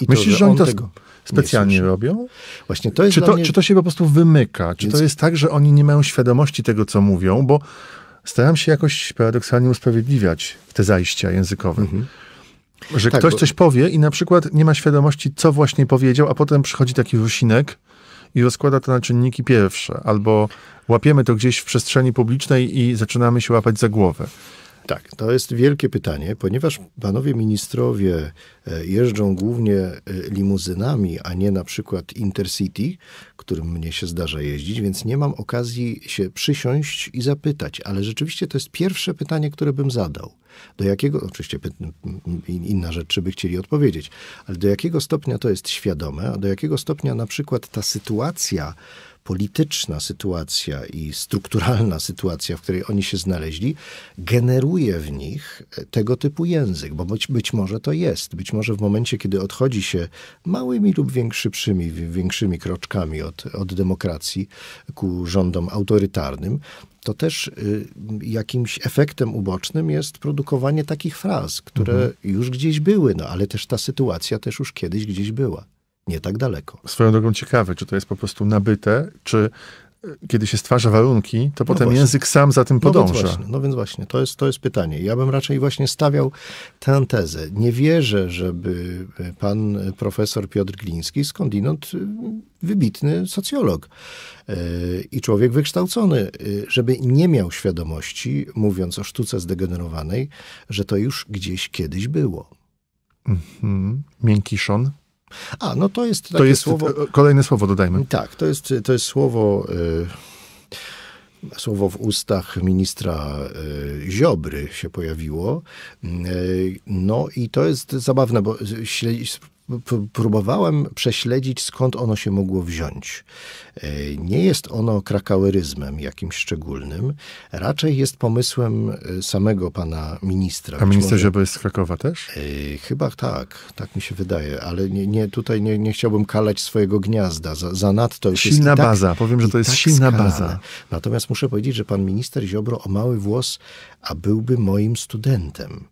I Myślisz, to, że, że on to... Tego specjalnie robią? Właśnie to jest czy, to, mnie... czy to się po prostu wymyka? Czy Więc... to jest tak, że oni nie mają świadomości tego, co mówią? Bo staram się jakoś paradoksalnie usprawiedliwiać te zajścia językowe. Mhm. Że tak, ktoś bo... coś powie i na przykład nie ma świadomości, co właśnie powiedział, a potem przychodzi taki Rusinek i rozkłada to na czynniki pierwsze. Albo łapiemy to gdzieś w przestrzeni publicznej i zaczynamy się łapać za głowę. Tak, to jest wielkie pytanie, ponieważ panowie ministrowie e, jeżdżą głównie e, limuzynami, a nie na przykład Intercity, którym mnie się zdarza jeździć, więc nie mam okazji się przysiąść i zapytać. Ale rzeczywiście to jest pierwsze pytanie, które bym zadał. Do jakiego, oczywiście inna rzecz, czy by chcieli odpowiedzieć, ale do jakiego stopnia to jest świadome, a do jakiego stopnia na przykład ta sytuacja, polityczna sytuacja i strukturalna sytuacja, w której oni się znaleźli, generuje w nich e, tego typu język, bo być, być może to jest. Być może w momencie, kiedy odchodzi się małymi lub większymi, większymi kroczkami od, od demokracji ku rządom autorytarnym, to też y, jakimś efektem ubocznym jest produkowanie takich fraz, które mhm. już gdzieś były, no ale też ta sytuacja też już kiedyś gdzieś była nie tak daleko. Swoją drogą ciekawe, czy to jest po prostu nabyte, czy e, kiedy się stwarza warunki, to no potem właśnie. język sam za tym podąża. No więc właśnie, no więc właśnie to, jest, to jest pytanie. Ja bym raczej właśnie stawiał tę tezę. Nie wierzę, żeby e, pan e, profesor Piotr Gliński, skądinąd wybitny socjolog i człowiek wykształcony, żeby nie miał świadomości, mówiąc o sztuce zdegenerowanej, że to już gdzieś kiedyś było. Miękki -hmm. Miękiszon? A, no to jest takie to jest, słowo... E, e, kolejne słowo dodajmy. Tak, to jest, to jest słowo... E, słowo w ustach ministra Ziobry się pojawiło. no i to jest zabawne, bo próbowałem prześledzić, skąd ono się mogło wziąć. E, nie jest ono krakaueryzmem jakimś szczególnym, raczej jest pomysłem e, samego pana ministra. A minister Ziobro jest z Krakowa też? E, chyba tak, tak mi się wydaje, ale nie, nie tutaj nie, nie chciałbym kalać swojego gniazda, za, za nadto. Silna tak, baza, powiem, że to jest tak silna skalane. baza. Natomiast muszę powiedzieć, że pan minister Ziobro o mały włos, a byłby moim studentem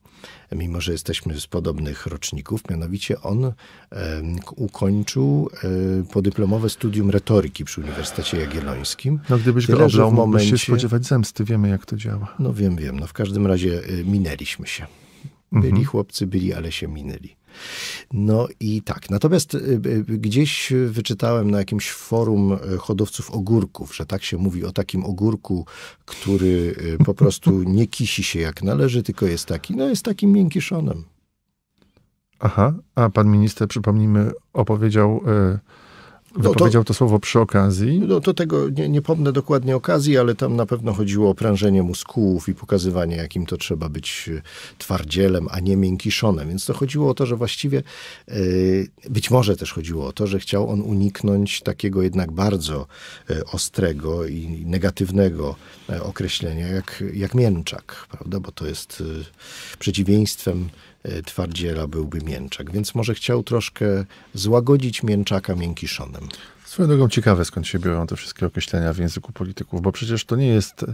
mimo że jesteśmy z podobnych roczników, mianowicie on ukończył e, podyplomowe studium retoryki przy Uniwersytecie Jagiellońskim. No gdybyś Tyle, go oblał, w momencie... się spodziewać zemsty, wiemy jak to działa. No wiem, wiem, no w każdym razie y, minęliśmy się. Mhm. Byli mhm. chłopcy, byli, ale się minęli. No i tak. Natomiast y, y, gdzieś wyczytałem na jakimś forum y, hodowców ogórków, że tak się mówi o takim ogórku, który po prostu nie kisi się jak należy, tylko jest taki, no jest takim miękkiszonem. Aha, a pan minister, przypomnijmy, opowiedział no, powiedział to, to słowo przy okazji. No to tego nie, nie pomnę dokładnie okazji, ale tam na pewno chodziło o prężenie muskułów i pokazywanie, jakim to trzeba być e, twardzielem, a nie miękkiszonem. Więc to chodziło o to, że właściwie e, być może też chodziło o to, że chciał on uniknąć takiego jednak bardzo e, ostrego i negatywnego określenia jak, jak mięczak, prawda? Bo to jest przeciwieństwem E, twardziela byłby mięczak, więc może chciał troszkę złagodzić mięczaka miękkiszonem. Swoją drogą ciekawe, skąd się biorą te wszystkie określenia w języku polityków, bo przecież to nie jest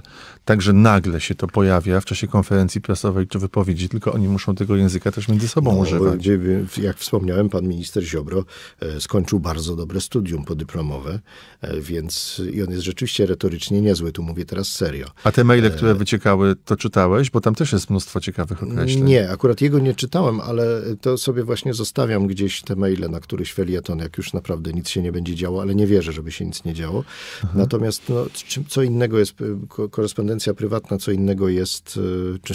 tak, że nagle się to pojawia w czasie konferencji prasowej czy wypowiedzi, tylko oni muszą tego języka też między sobą no, używać. Gdzie, jak wspomniałem, pan minister Ziobro e, skończył bardzo dobre studium podyplomowe, e, więc i on jest rzeczywiście retorycznie niezły, tu mówię teraz serio. A te maile, e, które wyciekały, to czytałeś? Bo tam też jest mnóstwo ciekawych określeń. Nie, akurat jego nie czytałem, ale to sobie właśnie zostawiam gdzieś te maile na któryś felieton, jak już naprawdę nic się nie będzie działo ale nie wierzę, żeby się nic nie działo. Mhm. Natomiast no, co innego jest y, korespondencja prywatna, co innego jest, y, czy,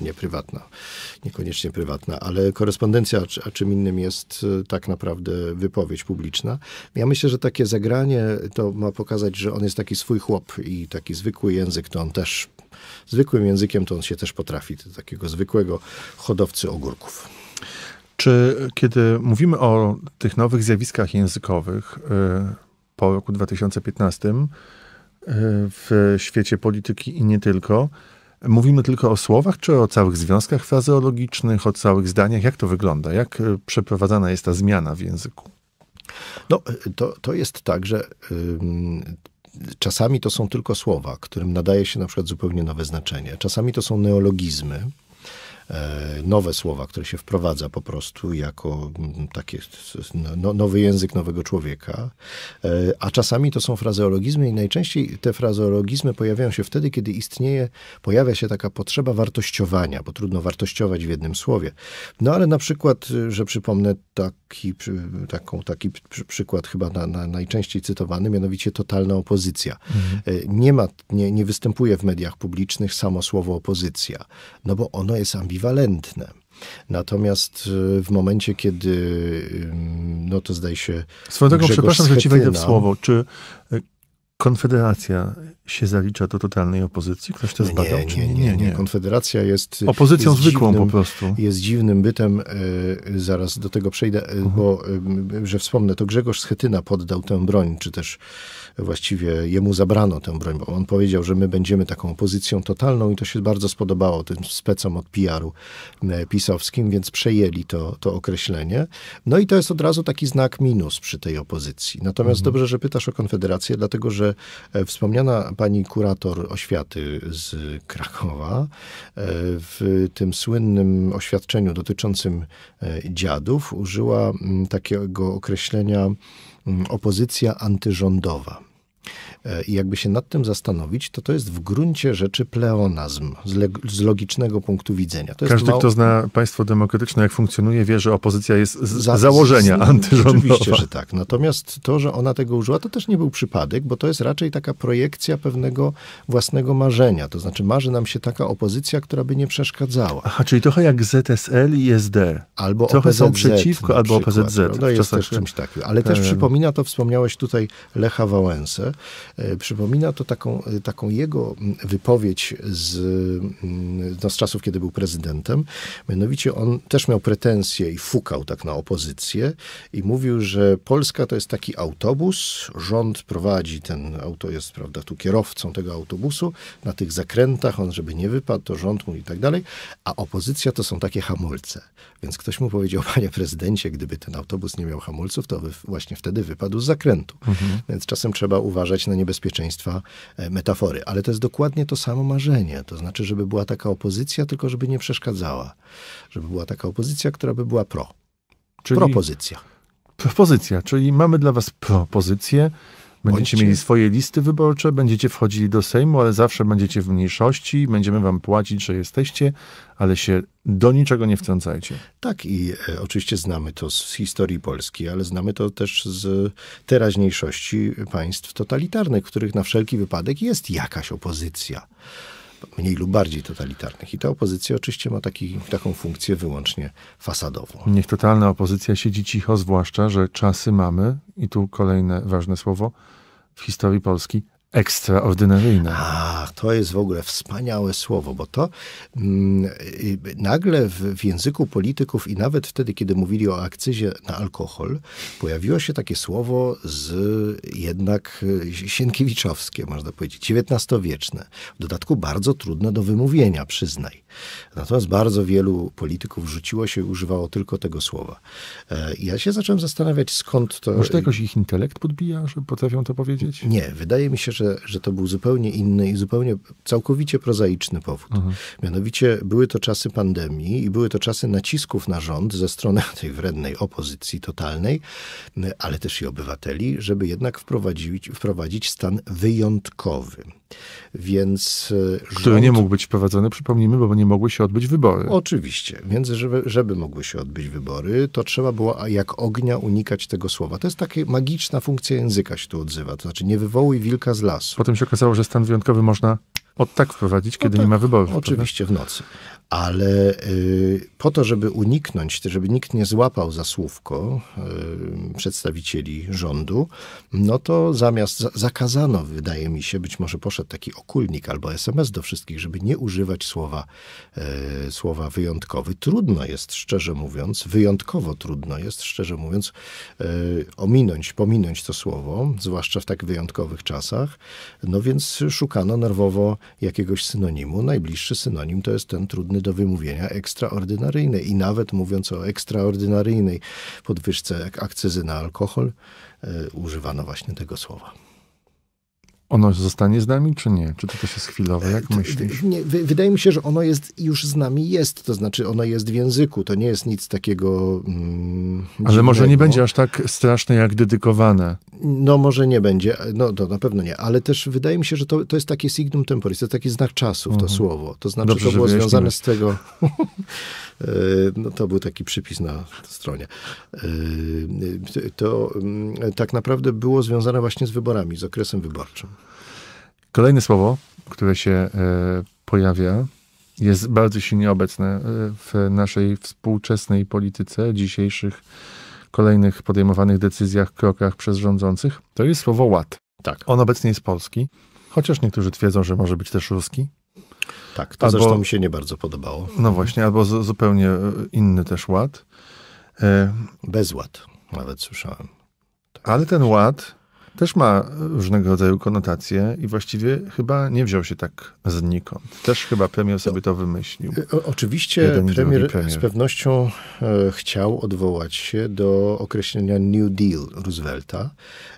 nie prywatna, niekoniecznie prywatna, ale korespondencja, a czym innym jest y, tak naprawdę wypowiedź publiczna. Ja myślę, że takie zagranie to ma pokazać, że on jest taki swój chłop i taki zwykły język, to on też zwykłym językiem to on się też potrafi, takiego zwykłego hodowcy ogórków. Czy kiedy mówimy o tych nowych zjawiskach językowych y, po roku 2015 y, w świecie polityki i nie tylko, mówimy tylko o słowach, czy o całych związkach frazeologicznych, o całych zdaniach? Jak to wygląda? Jak y, przeprowadzana jest ta zmiana w języku? No, to, to jest tak, że czasami to są tylko słowa, którym nadaje się na przykład zupełnie nowe znaczenie. Czasami to są neologizmy, E, nowe słowa, które się wprowadza po prostu jako mm, taki no, no, nowy język nowego człowieka, e, a czasami to są frazeologizmy i najczęściej te frazeologizmy pojawiają się wtedy, kiedy istnieje, pojawia się taka potrzeba wartościowania, bo trudno wartościować w jednym słowie. No ale na przykład, y, że przypomnę taki, taką, taki przykład chyba na, na najczęściej cytowany, mianowicie totalna opozycja. Mhm. E, nie, ma, nie, nie występuje w mediach publicznych samo słowo opozycja, no bo ono jest ambitne ambiwalentne. Natomiast y, w momencie, kiedy, no to zdaje się. Swoją drogą, przepraszam, że ci wejdę w słowo. Czy y, Konfederacja się zalicza do totalnej opozycji? Ktoś to zbadał? Nie, nie, nie, nie. Konfederacja jest... E, opozycją jest zwykłą dziwnym, po prostu. Jest dziwnym bytem. E, zaraz do tego przejdę, uh-huh. bo że wspomnę, to Grzegorz Schetyna poddał tę broń, czy też właściwie jemu zabrano tę broń, bo on powiedział, że my będziemy taką opozycją totalną i to się bardzo spodobało tym specom od PR-u pisowskim, więc przejęli to, to określenie. No i to jest od razu taki znak minus przy tej opozycji. Natomiast uh-huh. dobrze, że pytasz o Konfederację, dlatego, że że e, wspomniana pani kurator oświaty z Krakowa e, w tym słynnym oświadczeniu dotyczącym e, dziadów użyła takiego określenia opozycja antyrządowa. E, I jakby się nad tym zastanowić, to to jest w gruncie rzeczy pleonazm z, z logicznego punktu widzenia. To Każdy, mało... kto zna państwo demokratyczne, jak funkcjonuje, wie, że opozycja jest z Za, założenia z, antyrządowa. Oczywiście, że tak. Natomiast to, że ona tego użyła, to też nie był przypadek, bo to jest raczej taka projekcja pewnego własnego marzenia. To znaczy marzy nam się taka opozycja, która by nie przeszkadzała. Aha, czyli trochę jak ZSL i SD. Albo trochę OPZZ są przeciwko, albo OPZZ. No jest też czymś takim. Ale też e. przypomina to, wspomniałeś tutaj Lecha Wałęsę, E, przypomina to taką, e, taką jego mm, wypowiedź z, mm, no, z czasów, kiedy był prezydentem. Mianowicie on też miał pretensje i fukał tak na opozycję i mówił, że Polska to jest taki autobus, rząd prowadzi ten auto, jest prawda, tu kierowcą tego autobusu, na tych zakrętach on, żeby nie wypadł, to rząd mu i tak dalej, a opozycja to są takie hamulce. Więc ktoś mu powiedział, <laughs> panie prezydencie, gdyby ten autobus nie miał hamulców, to właśnie wtedy wypadł z zakrętu. Mhm. Więc czasem trzeba uważać na nie niebezpieczeństwa e, metafory. Ale to jest dokładnie to samo marzenie. To znaczy, żeby była taka opozycja, tylko żeby nie przeszkadzała. Żeby była taka opozycja, która by była pro. Czyli propozycja. Propozycja, czyli mamy dla was propozycję, Będziecie mieli swoje listy wyborcze, będziecie wchodzili do Sejmu, ale zawsze będziecie w mniejszości, będziemy wam płacić, że jesteście, ale się do niczego nie wtrącajcie. Tak i e, oczywiście znamy to z historii Polski, ale znamy to też z teraźniejszości państw totalitarnych, w których na wszelki wypadek jest jakaś opozycja mniej lub bardziej totalitarnych. I ta opozycja oczywiście ma taki, taką funkcję wyłącznie fasadową. Niech totalna opozycja siedzi cicho, zwłaszcza, że czasy mamy, i tu kolejne ważne słowo, w historii Polski Ekstraordynaryjna. A, to jest w ogóle wspaniałe słowo, bo to mm, nagle w, w, języku polityków i nawet wtedy, kiedy mówili o akcyzie na alkohol, pojawiło się takie słowo z jednak y, sienkiewiczowskie, można powiedzieć, XIX-wieczne. W dodatku bardzo trudne do wymówienia, przyznaj. Natomiast bardzo wielu polityków rzuciło się i używało tylko tego słowa. I e, ja się zacząłem zastanawiać, skąd to... Może to jakoś ich intelekt podbija, że potrafią to powiedzieć? Nie, wydaje mi się, że, że to był zupełnie inny i zupełnie całkowicie prozaiczny powód. Mhm. Mianowicie były to czasy pandemii i były to czasy nacisków na rząd ze strony <laughs> tej wrednej opozycji totalnej, ale też i obywateli, żeby jednak wprowadzić, wprowadzić stan wyjątkowy. Więc e, rząd... nie mógł być wprowadzony, przypomnijmy, bo nie mogły się odbyć wybory. Oczywiście. Więc żeby, żeby mogły się odbyć wybory, to trzeba było jak ognia unikać tego słowa. To jest taka magiczna funkcja języka się tu odzywa. To znaczy nie wywołuj wilka z lasu. Potem się okazało, że stan wyjątkowy można od tak wprowadzić, kiedy no tak, nie ma wyborów. Oczywiście prawda? w nocy ale y, po to, żeby uniknąć, żeby nikt nie złapał za słówko y, przedstawicieli rządu, no to zamiast zakazano, wydaje mi się, być może poszedł taki okulnik albo SMS do wszystkich, żeby nie używać słowa, y, słowa wyjątkowy. Trudno jest, szczerze mówiąc, wyjątkowo trudno jest, szczerze mówiąc, ominąć, pominąć to słowo, zwłaszcza w tak wyjątkowych czasach. No więc szukano nerwowo jakiegoś synonimu. Najbliższy synonim to jest ten trudny trudny do wymówienia, ekstraordynaryjny. I nawet mówiąc o ekstraordynaryjnej podwyżce akcyzy na alkohol, e, używano właśnie tego słowa. Ono zostanie z nami, czy nie? Czy to też jest chwilowe? Jak e, myślisz? Nie, wydaje mi się, że ono jest już z nami jest, to znaczy ono jest w języku, to nie jest nic takiego. Mm, Ale dziwnego. może nie będzie aż tak straszne jak dedykowane. No może nie będzie, no to na pewno nie, ale też wydaje mi się, że to, to jest takie signum temporis, to jest taki znak czasów, to mhm. słowo. To znaczy, Dobrze, to było związane z tego, <laughs> e, no to był taki przypis na stronie. E, to mm, tak naprawdę było związane właśnie z wyborami, z okresem wyborczym. Kolejne słowo, które się e, pojawia, jest bardzo silnie obecne w naszej współczesnej polityce, dzisiejszych kolejnych podejmowanych decyzjach, krokach przez rządzących, to jest słowo ład. Tak. On obecnie jest polski, chociaż niektórzy twierdzą, że może być też ruski. Tak, to albo, zresztą mi się nie bardzo podobało. No właśnie, albo z, zupełnie e, inny też ład. E, Bezład nawet słyszałem. Tak. Ale ten ład też ma różnego rodzaju konotacje i właściwie chyba nie wziął się tak znikąd. Też chyba premier sobie to wymyślił. E, o, oczywiście premier, premier, z pewnością e, chciał odwołać się do określenia New Deal Roosevelta,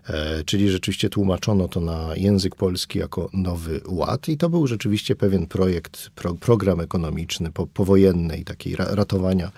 e, czyli rzeczywiście tłumaczono to na język polski jako Nowy Ład i to był rzeczywiście pewien projekt, pro, program ekonomiczny po, powojennej, takiej ra, ratowania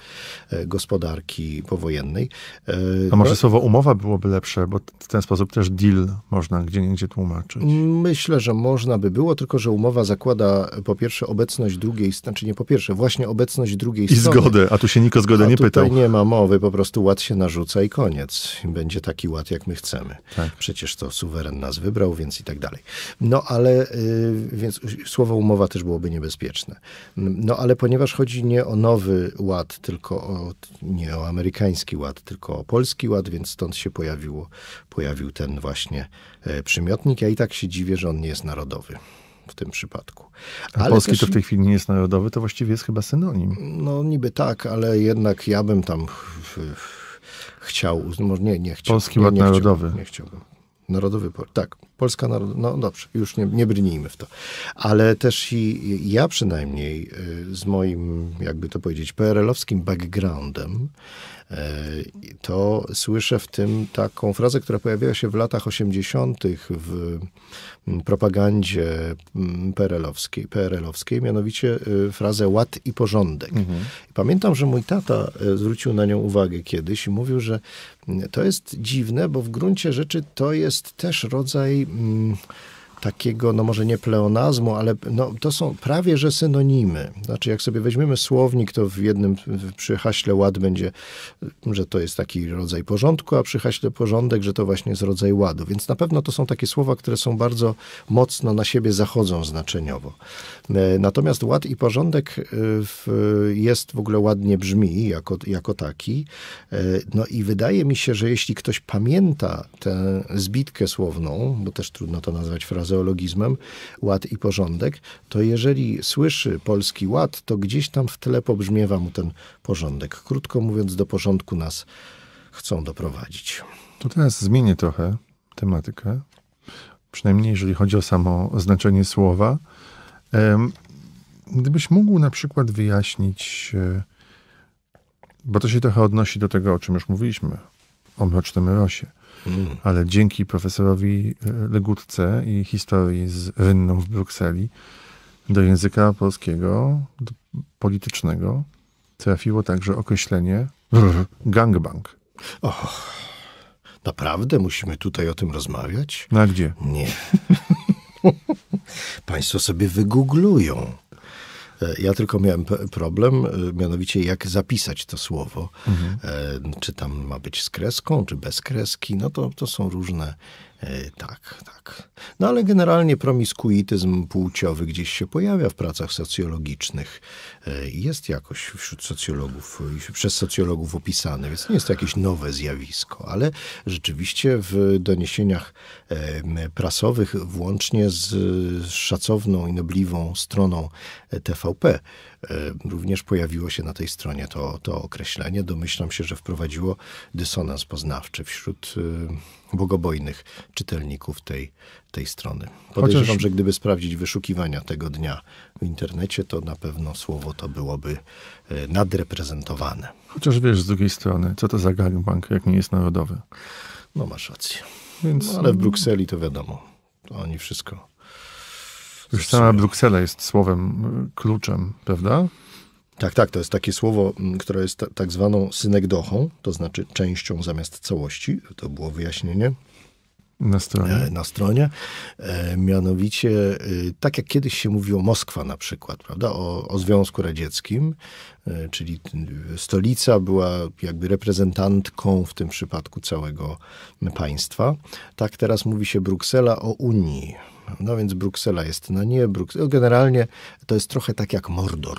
e, gospodarki powojennej. E, A może no, słowo umowa byłoby lepsze, bo w ten sposób też deal deal można gdzieniegdzie tłumaczyć? Myślę, że można by było, tylko że umowa zakłada po pierwsze obecność drugiej, znaczy nie po pierwsze, właśnie obecność drugiej I strony. I zgodę, a tu się nikt o zgodę a nie pytał. nie ma mowy, po prostu ład się narzuca i koniec. Będzie taki ład, jak my chcemy. Tak. Przecież to suweren nas wybrał, więc i tak dalej. No ale, y, więc słowo umowa też byłoby niebezpieczne. No ale ponieważ chodzi nie o nowy ład, tylko o, nie o amerykański ład, tylko o polski ład, więc stąd się pojawiło, pojawił ten właśnie właśnie e, przymiotnik. Ja i tak się dziwię, że on nie jest narodowy w tym przypadku. Ale A polski też, to w tej chwili nie jest narodowy, to właściwie jest chyba synonim. No niby tak, ale jednak ja bym tam chciał, no, może nie, nie chciał. Polski nie, Ład nie Narodowy. Chciałbym, nie chciałbym. Narodowy, tak, Polska Narodowa, no dobrze, już nie, nie brnijmy w to. Ale też i, i ja przynajmniej y, z moim, jakby to powiedzieć, PRL-owskim backgroundem E, to słyszę w tym taką frazę, która pojawiła się w latach 80. w mm, propagandzie mm, PRL-owskiej, PRL-owskiej mianowicie y, frazę ład i porządek. Mhm. Pamiętam, że mój tata e, zwrócił na nią uwagę kiedyś i mówił, że mm, to jest dziwne, bo w gruncie rzeczy to jest też rodzaj takiego, no może nie pleonazmu, ale no, to są prawie że synonimy. Znaczy, jak sobie weźmiemy słownik, to w jednym przy haśle ład będzie, że to jest taki rodzaj porządku, a przy haśle porządek, że to właśnie jest rodzaj ładu. Więc na pewno to są takie słowa, które są bardzo mocno na siebie zachodzą znaczeniowo. E, natomiast ład i porządek e, w, jest w ogóle ładnie brzmi jako, jako taki. E, no i wydaje mi się, że jeśli ktoś pamięta tę zbitkę słowną, bo też trudno to nazwać frazeologizmem, ład i porządek, to jeżeli słyszy polski ład, to gdzieś tam w tle pobrzmiewa mu ten porządek. Krótko mówiąc, do porządku nas chcą doprowadzić. To teraz zmienię trochę tematykę, przynajmniej jeżeli chodzi o samo znaczenie słowa. Gdybyś mógł na przykład wyjaśnić, e, bo to się trochę odnosi do tego, o czym już mówiliśmy, o Mrocznym Rosie, mm. ale dzięki profesorowi e, Legutce i historii z Rynną w Brukseli do języka polskiego, do politycznego trafiło także określenie <laughs> gangbang. Och, naprawdę musimy tutaj o tym rozmawiać? Na no gdzie? Nie. <laughs> Państwo sobie wygooglują. E, ja tylko miałem problem, e, mianowicie jak zapisać to słowo. Mhm. E, czy tam ma być z kreską, czy bez kreski. No to, to są różne E, tak, tak. No ale generalnie promiskuityzm płciowy gdzieś się pojawia w pracach socjologicznych. E, jest jakoś wśród socjologów, przez socjologów opisany, więc nie jest to jakieś nowe zjawisko, ale rzeczywiście w doniesieniach prasowych, włącznie z szacowną i nobliwą stroną e, TVP, E, również pojawiło się na tej stronie to, to określenie. Domyślam się, że wprowadziło dysonans poznawczy wśród e, bogobojnych czytelników tej, tej strony. Podejrzewam, Chociaż... że gdyby sprawdzić wyszukiwania tego dnia w internecie, to na pewno słowo to byłoby e, nadreprezentowane. Chociaż wiesz, z drugiej strony, co to za gangbang, jak nie jest narodowy? No masz rację. Więc... No, ale w Brukseli to wiadomo. To oni wszystko już sama Bruksela jest słowem y, kluczem, prawda? Tak, tak, to jest takie słowo, mm, które jest tak zwaną synekdochą, to znaczy częścią zamiast całości. To było wyjaśnienie. Na stronie. E, na stronie. E, mianowicie, y, tak jak kiedyś się mówiło Moskwa na przykład, prawda, o, o Związku Radzieckim, e, czyli stolica była jakby reprezentantką w tym przypadku całego państwa. Tak teraz mówi się Bruksela o Unii no więc Bruksela jest na nie. Bruksela. No generalnie to jest trochę tak jak Mordor,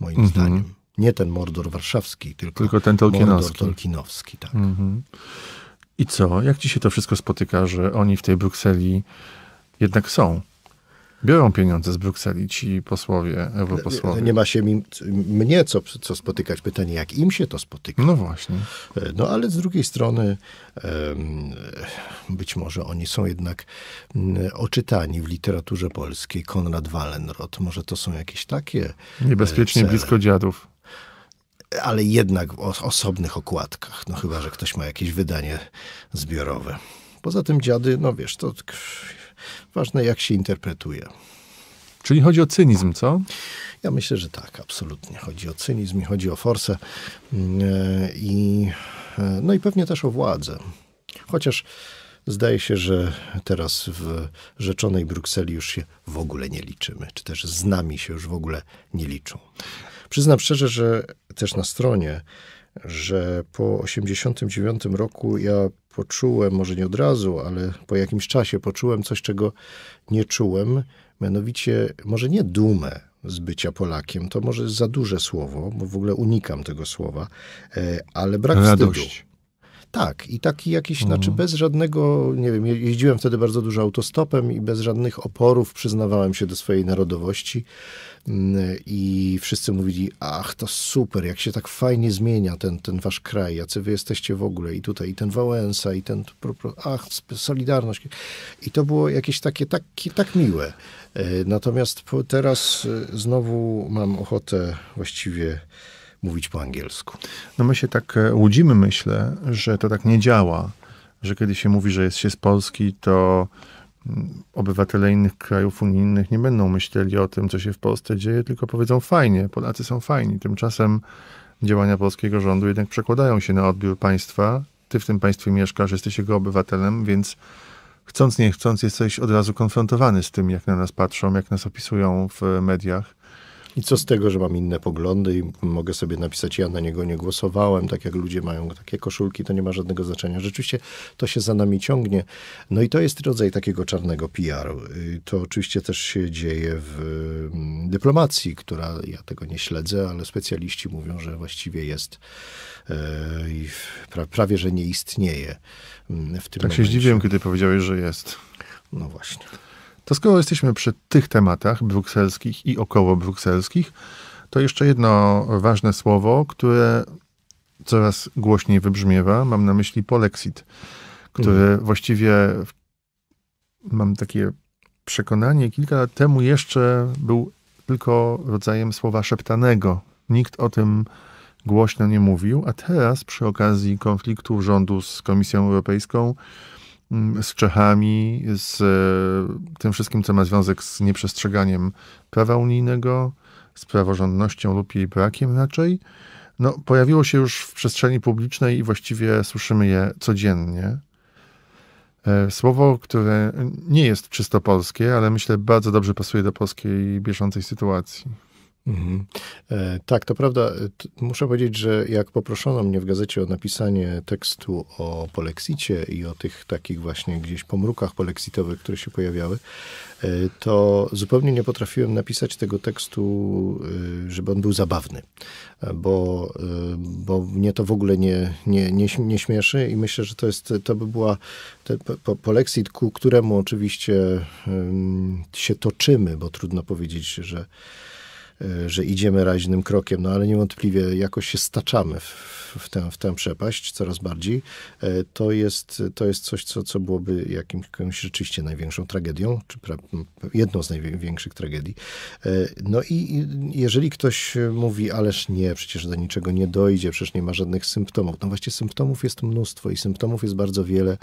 moim mm -hmm. zdaniem. Nie ten Mordor warszawski, tylko, tylko ten tolkienowski. Mordor tolkienowski tak. Mm -hmm. I co? Jak ci się to wszystko spotyka, że oni w tej Brukseli jednak są? Biorą pieniądze z Brukseli ci posłowie, europosłowie. Nie ma się mi, mnie co, co spotykać. Pytanie, jak im się to spotyka. No właśnie. E, no ale z drugiej strony być może oni są jednak mm, oczytani w literaturze polskiej. Konrad Wallenrod. Może to są jakieś takie e, Niebezpiecznie cele. blisko dziadów ale jednak w osobnych okładkach. No chyba, że ktoś ma jakieś wydanie zbiorowe. Poza tym dziady, no wiesz, to Ważne, jak się interpretuje. Czyli chodzi o cynizm, co? Ja myślę, że tak, absolutnie. Chodzi o cynizm i chodzi o forsę. Mm, e, I, e, no i pewnie też o władzę. Chociaż zdaje się, że teraz w rzeczonej Brukseli już się w ogóle nie liczymy, czy też z nami się już w ogóle nie liczą. Przyznam szczerze, że też na stronie że po 1989 roku ja poczułem, może nie od razu, ale po jakimś czasie poczułem coś, czego nie czułem, mianowicie może nie dumę z bycia Polakiem, to może za duże słowo, bo w ogóle unikam tego słowa, e, ale brak Radość. wstydu. Tak, i taki jakiś, znaczy mhm. znaczy bez żadnego, nie wiem, jeździłem wtedy bardzo dużo autostopem i bez żadnych oporów przyznawałem się do swojej narodowości. Mm, i wszyscy mówili, ach, to super, jak się tak fajnie zmienia ten, ten wasz kraj, jacy wy jesteście w ogóle i tutaj, i ten Wałęsa, i ten, ach, Solidarność. I to było jakieś takie, takie tak miłe. E, natomiast teraz e, znowu mam ochotę właściwie mówić po angielsku. No my się tak e, łudzimy, myślę, że to tak nie działa, że kiedy się mówi, że jest się z Polski, to obywatele innych krajów unijnych nie będą myśleli o tym, co się w Polsce dzieje, tylko powiedzą fajnie, Polacy są fajni. Tymczasem działania polskiego rządu jednak przekładają się na odbiór państwa. Ty w tym państwie mieszkasz, jesteś jego obywatelem, więc chcąc nie chcąc jesteś od razu konfrontowany z tym, jak na nas patrzą, jak nas opisują w mediach. I co z tego, że mam inne poglądy i mogę sobie napisać, ja na niego nie głosowałem, tak jak ludzie mają takie koszulki, to nie ma żadnego znaczenia. Rzeczywiście to się za nami ciągnie. No i to jest rodzaj takiego czarnego PR. Y, to oczywiście też się dzieje w mm, dyplomacji, która, ja tego nie śledzę, ale specjaliści mówią, że właściwie jest e, i pra, prawie, że nie istnieje mm, w tym Tak momencie. się zdziwiłem, kiedy powiedziałeś, że jest. No właśnie. To skoro jesteśmy przy tych tematach brukselskich i około brukselskich, to jeszcze jedno ważne słowo, które coraz głośniej wybrzmiewa. Mam na myśli polexit, który mhm. właściwie mam takie przekonanie, kilka lat temu jeszcze był tylko rodzajem słowa szeptanego. Nikt o tym głośno nie mówił, a teraz przy okazji konfliktu rządu z Komisją Europejską Mm, z Czechami, z e, tym wszystkim, co ma związek z nieprzestrzeganiem prawa unijnego, z praworządnością lub jej brakiem raczej, no, pojawiło się już w przestrzeni publicznej i właściwie słyszymy je codziennie. E, słowo, które nie jest czysto polskie, ale myślę bardzo dobrze pasuje do polskiej bieżącej sytuacji. Mhm. E, tak, to prawda. E, muszę powiedzieć, że jak poproszono mnie w gazecie o napisanie tekstu o poleksicie i o tych takich właśnie gdzieś pomrukach poleksitowych, które się pojawiały, e, to zupełnie nie potrafiłem napisać tego tekstu, żeby on był zabawny, bo, bo mnie to w ogóle nie, nie, nie, nie śmieszy i myślę, że to jest, to by była te, po, polexit, ku któremu oczywiście się toczymy, bo trudno powiedzieć, że że idziemy raźnym krokiem, no ale niewątpliwie jakoś się staczamy w, w tę, w tę przepaść coraz bardziej, e, to jest, to jest coś, co, co byłoby jakimś rzeczywiście największą tragedią, czy pra, jedną z największych tragedii. E, no i jeżeli ktoś mówi, ależ nie, przecież do niczego nie dojdzie, przecież nie ma żadnych symptomów. No właśnie symptomów jest mnóstwo i symptomów jest bardzo wiele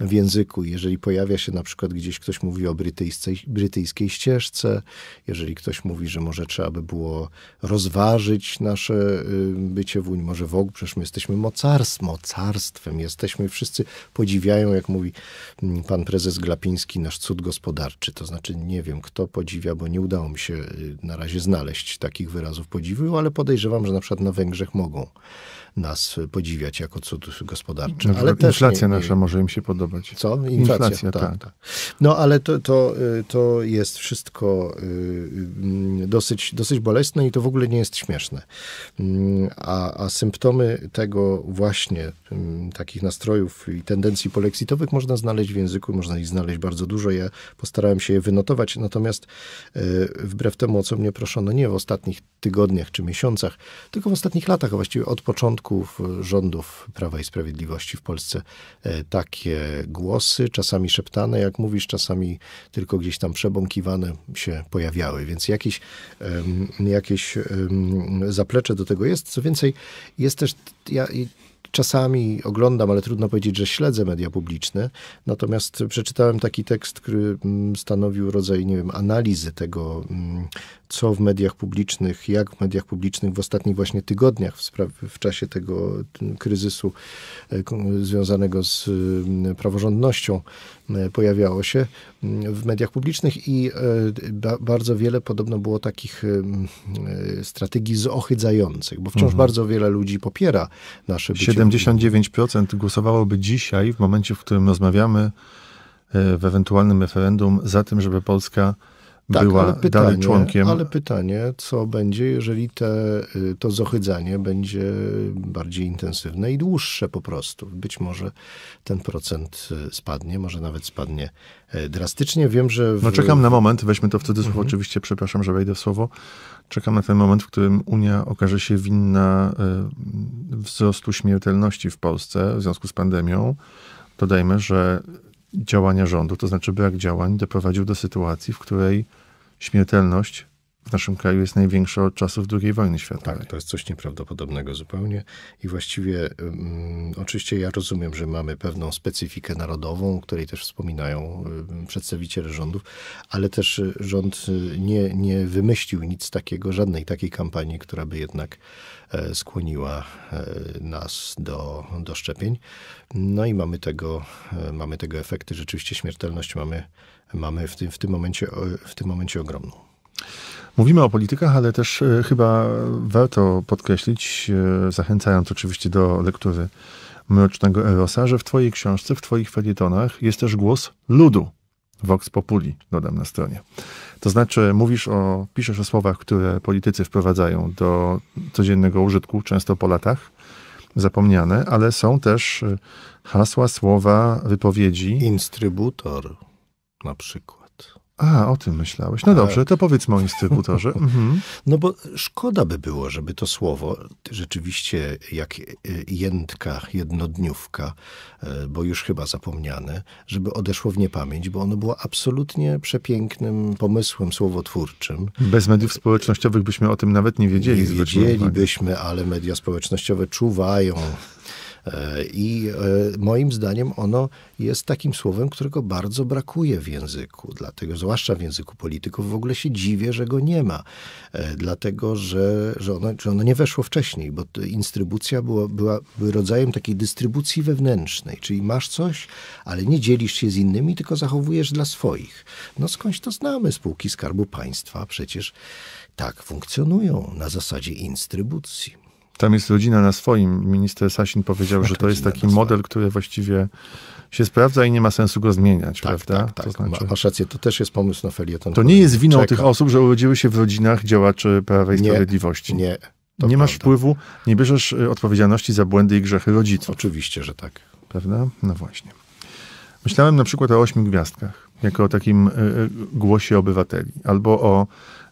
w języku. Jeżeli pojawia się na przykład gdzieś ktoś mówi o brytyjskiej, brytyjskiej ścieżce, jeżeli ktoś mówi, że może trzeba by było rozważyć nasze y, bycie w Unii, może w ogóle, przecież my jesteśmy mocarstw, mocarstwem, jesteśmy, wszyscy podziwiają, jak mówi mm, pan prezes Glapiński, nasz cud gospodarczy. To znaczy, nie wiem, kto podziwia, bo nie udało mi się y, na razie znaleźć takich wyrazów podziwu, ale podejrzewam, że na przykład na Węgrzech mogą nas podziwiać jako cud gospodarczy. No, ale inflacja nie, nie, nasza może im się podobać. Co? Inflacja, inflacja tak, tak. tak, No ale to, to, y, to jest wszystko y, y, dosyć, dosyć bolesne i to w ogóle nie jest śmieszne. Mm, a, a symptomy tego właśnie, mm, takich nastrojów i tendencji polexitowych można znaleźć w języku, można ich znaleźć bardzo dużo. Ja postarałem się je wynotować, natomiast wbrew temu, o co mnie proszono, nie w ostatnich tygodniach czy miesiącach, tylko w ostatnich latach, a właściwie od początku początków rządów Prawa i Sprawiedliwości w Polsce e, takie głosy, czasami szeptane, jak mówisz, czasami tylko gdzieś tam przebąkiwane się pojawiały, więc jakieś, jakieś zaplecze do tego jest. Co więcej, jest też, ja czasami oglądam, ale trudno powiedzieć, że śledzę media publiczne. Natomiast przeczytałem taki tekst, który mm, stanowił rodzaj, nie wiem, analizy tego, mm, co w mediach publicznych, jak w mediach publicznych w ostatnich właśnie tygodniach w, w czasie tego mm, kryzysu e, związanego z praworządnością pojawiało się w mediach publicznych i e, bardzo wiele podobno było takich e, e, strategii zohydzających, bo wciąż mhm. bardzo wiele ludzi popiera nasze bycie. 79% głosowałoby dzisiaj, w momencie, w którym rozmawiamy w ewentualnym referendum, za tym, żeby Polska tak, była pytanie, dalej członkiem. Ale pytanie, co będzie, jeżeli te, y, to zohydzanie będzie bardziej intensywne i dłuższe po prostu. Być może ten procent y, spadnie, może nawet spadnie y, drastycznie. Wiem, że... W... No czekam na moment, weźmy to w cudzysłów mhm. oczywiście, przepraszam, że wejdę w słowo. Czekam na ten moment, w którym Unia okaże się winna wzrostu śmiertelności w Polsce w związku z pandemią. Dodajmy, że działania rządu, to znaczy brak działań, doprowadził do sytuacji, w której śmiertelność w naszym kraju jest największa od czasów II wojny światowej. Tak, to jest coś nieprawdopodobnego zupełnie. I właściwie, um, oczywiście ja rozumiem, że mamy pewną specyfikę narodową, o której też wspominają um, przedstawiciele rządów, ale też rząd nie, nie wymyślił nic takiego, żadnej takiej kampanii, która by jednak E, skłoniła e, nas do, do szczepień. No i mamy tego, e, mamy tego efekty. Rzeczywiście śmiertelność mamy, mamy w, tym, w, tym momencie, w tym momencie ogromną. Mówimy o politykach, ale też chyba warto podkreślić, zachęcając oczywiście do lektury Mrocznego Erosa, że w Twojej książce, w Twoich felietonach jest też głos ludu. Vox Populi, dodam na stronie. To znaczy, mówisz o, piszesz o słowach, które politycy wprowadzają do codziennego użytku, często po latach, zapomniane, ale są też e, hasła, słowa, wypowiedzi. Instrybutor na przykład. A, o tym myślałeś. No dobrze, to powiedz o instytutorze. <laughs> Mhm. No bo szkoda by było, żeby to słowo rzeczywiście jak e, jędka, jednodniówka, e, bo już chyba zapomniane, żeby odeszło w niepamięć, bo ono było absolutnie przepięknym pomysłem słowotwórczym. Bez mediów społecznościowych byśmy o tym nawet nie wiedzieli. Nie wiedzielibyśmy, ale media społecznościowe czuwają E, I e, moim zdaniem ono jest takim słowem, którego bardzo brakuje w języku. Dlatego, zwłaszcza w języku polityków, w ogóle się dziwię, że go nie ma. E, dlatego, że, że, ono, że ono nie weszło wcześniej, bo instrybucja była, była rodzajem takiej dystrybucji wewnętrznej. Czyli masz coś, ale nie dzielisz się z innymi, tylko zachowujesz dla swoich. No skądś to znamy, spółki Skarbu Państwa przecież tak funkcjonują na zasadzie instrybucji. Tam jest rodzina na swoim. Minister Sasin powiedział, że to jest taki model, który właściwie się sprawdza i nie ma sensu go zmieniać, tak, prawda? Tak, tak. To znaczy... Masz rację, to też jest pomysł na felieton. To nie jest winą czeka. tych osób, że urodziły się w rodzinach działaczy Prawa i nie, Sprawiedliwości. Nie, to nie masz wpływu, nie bierzesz y, odpowiedzialności za błędy i grzechy rodziców. Oczywiście, że tak. Prawda? No właśnie. Myślałem na przykład o ośmiu gwiazdkach, jako o takim y, y, głosie obywateli, albo o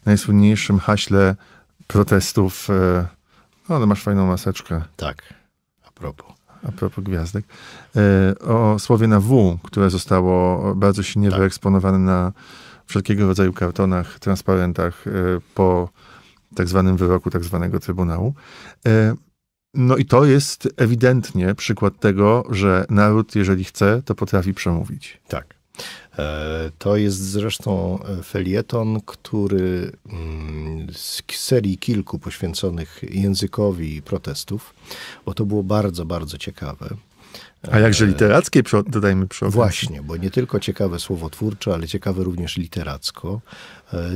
najsłynniejszym haśle protestów y, no, ale masz fajną maseczkę. Tak, a propos. A propos gwiazdek. E, o słowie na W, które zostało bardzo silnie tak. wyeksponowane na wszelkiego rodzaju kartonach, transparentach e, po tak zwanym wyroku tak zwanego Trybunału. E, no i to jest ewidentnie przykład tego, że naród, jeżeli chce, to potrafi przemówić. Tak. E, to jest zresztą e, felieton, który mm, z serii kilku poświęconych językowi protestów, bo to było bardzo, bardzo ciekawe. A jakże e, literackie, dodajmy przy okazji. Właśnie, bo nie tylko ciekawe słowotwórcze, ale ciekawe również literacko,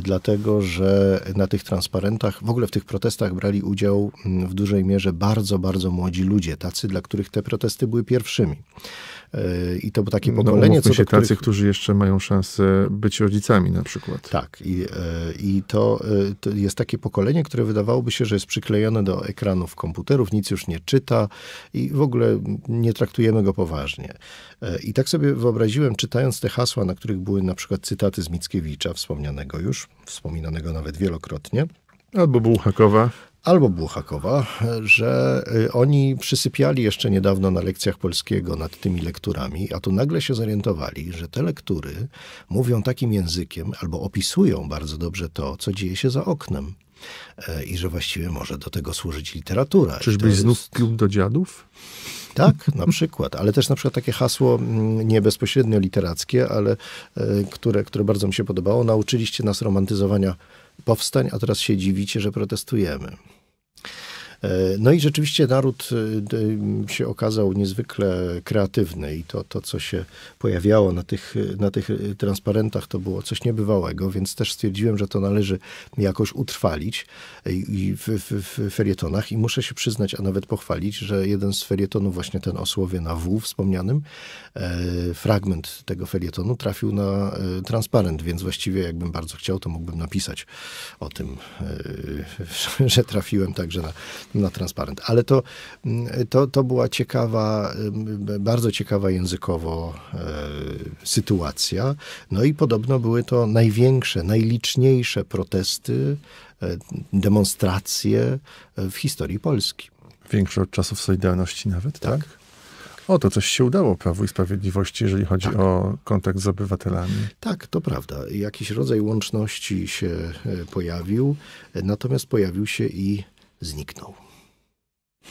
dlatego że na tych transparentach, w ogóle w tych protestach brali udział mm, w dużej mierze bardzo, bardzo młodzi ludzie, tacy, dla których te protesty były pierwszymi. I to było takie no, pokolenie, no, co do których... tacy, którzy jeszcze mają szansę być rodzicami na przykład. Tak. I, e, i to, e, to, jest takie pokolenie, które wydawałoby się, że jest przyklejone do ekranów komputerów, nic już nie czyta i w ogóle nie traktujemy go poważnie. E, I tak sobie wyobraziłem, czytając te hasła, na których były na przykład cytaty z Mickiewicza, wspomnianego już, wspominanego nawet wielokrotnie. Albo Bułhakowa albo Błuchakowa, że y, oni przysypiali jeszcze niedawno na lekcjach polskiego nad tymi lekturami, a tu nagle się zorientowali, że te lektury mówią takim językiem albo opisują bardzo dobrze to, co dzieje się za oknem. E, I że właściwie może do tego służyć literatura. Czyżbyś jest... znów klub do dziadów? Tak, na przykład, ale też na przykład takie hasło mm, nie bezpośrednio literackie, ale e, które, które bardzo mi się podobało. Nauczyliście nas romantyzowania powstań, a teraz się dziwicie, że protestujemy. E, no i rzeczywiście naród e, się okazał niezwykle kreatywny i to, to co się pojawiało na tych, na tych e, transparentach, to było coś niebywałego, więc też stwierdziłem, że to należy jakoś utrwalić i w, w, w ferietonach i muszę się przyznać, a nawet pochwalić, że jeden z ferietonów, właśnie ten o słowie na W wspomnianym, fragment tego ferietonu trafił na transparent, więc właściwie jakbym bardzo chciał, to mógłbym napisać o tym, <laughs> że trafiłem także na na transparent. Ale to, mm, to, to była ciekawa, mm, bardzo ciekawa językowo e, sytuacja. No i podobno były to największe, najliczniejsze protesty, e, demonstracje e, w historii Polski. Większe od czasów Solidarności nawet, tak? tak? O, to coś się udało Prawu i Sprawiedliwości, jeżeli chodzi tak. o kontakt z obywatelami. Tak, to prawda. Jakiś rodzaj łączności się pojawił, natomiast pojawił się i zniknął.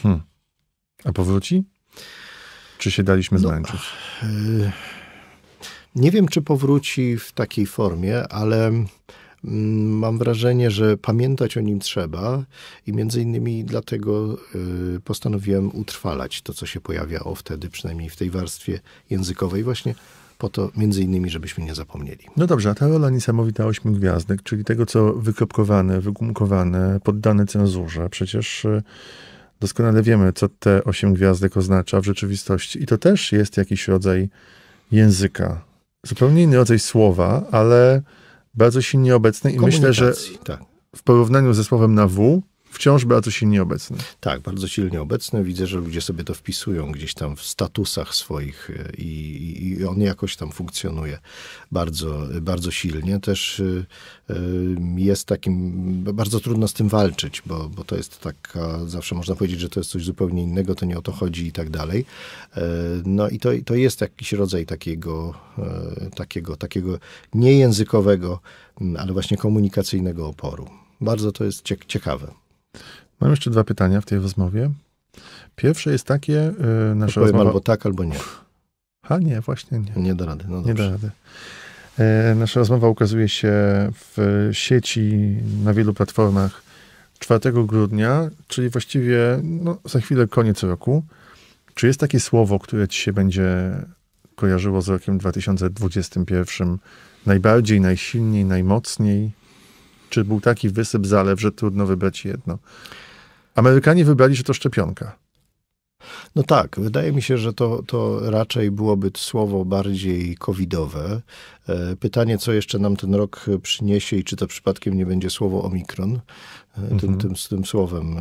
Hmm. A powróci? Czy się daliśmy no, zmęczyć? No, yy, nie wiem, czy powróci w takiej formie, ale mm, mam wrażenie, że pamiętać o nim trzeba i między innymi dlatego e, postanowiłem utrwalać to, co się pojawiało wtedy, przynajmniej w tej warstwie językowej właśnie po to między innymi, żebyśmy nie zapomnieli. No dobrze, a ta rola niesamowita ośmiu gwiazdek, czyli tego, co wykropkowane, wygumkowane, poddane cenzurze, przecież e, doskonale wiemy, co te osiem gwiazdek oznacza w rzeczywistości. I to też jest jakiś rodzaj języka. Zupełnie inny rodzaj słowa, ale bardzo silnie obecny i myślę, że tak. w porównaniu ze słowem na W, wciąż bardzo silnie obecny. Tak, bardzo silnie obecny. Widzę, że ludzie sobie to wpisują gdzieś tam w statusach swoich e, i, i, on jakoś tam funkcjonuje bardzo, bardzo silnie. Też e, e, jest takim, bardzo trudno z tym walczyć, bo, bo to jest taka, zawsze można powiedzieć, że to jest coś zupełnie innego, to nie o to chodzi i tak dalej. No i to, to jest jakiś rodzaj takiego, takiego, takiego niejęzykowego, ale właśnie komunikacyjnego oporu. Bardzo to jest ciekawe. Mam jeszcze dwa pytania w tej rozmowie. Pierwsze jest takie, yy, nasza rozmowa... albo tak, albo nie. A nie, właśnie nie. Nie da rady, no Nie da rady. E, nasza rozmowa ukazuje się w sieci na wielu platformach 4 grudnia, czyli właściwie no, za chwilę koniec roku. Czy jest takie słowo, które ci się będzie kojarzyło z rokiem 2021 najbardziej, najsilniej, najmocniej? czy był taki wysyp zalew, że trudno wybrać jedno. Amerykanie wybrali, że to szczepionka. No tak, wydaje mi się, że to, to raczej byłoby słowo bardziej covidowe. E, pytanie, co jeszcze nam ten rok przyniesie i czy to przypadkiem nie będzie słowo omikron, e, mhm. tym, tym, tym słowem,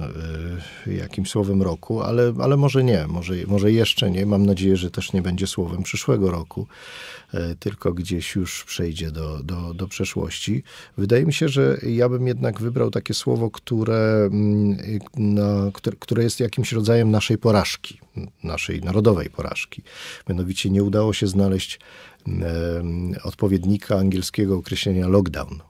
e, jakim słowem roku, ale, ale może nie, może, może jeszcze nie. Mam nadzieję, że też nie będzie słowem przyszłego roku. E, tylko gdzieś już przejdzie do, do, do przeszłości. Wydaje mi się, że ja bym jednak wybrał takie słowo, które, no, które, które jest jakimś rodzajem naszej porażki, naszej narodowej porażki. Mianowicie nie udało się znaleźć mm, e, odpowiednika angielskiego określenia lockdown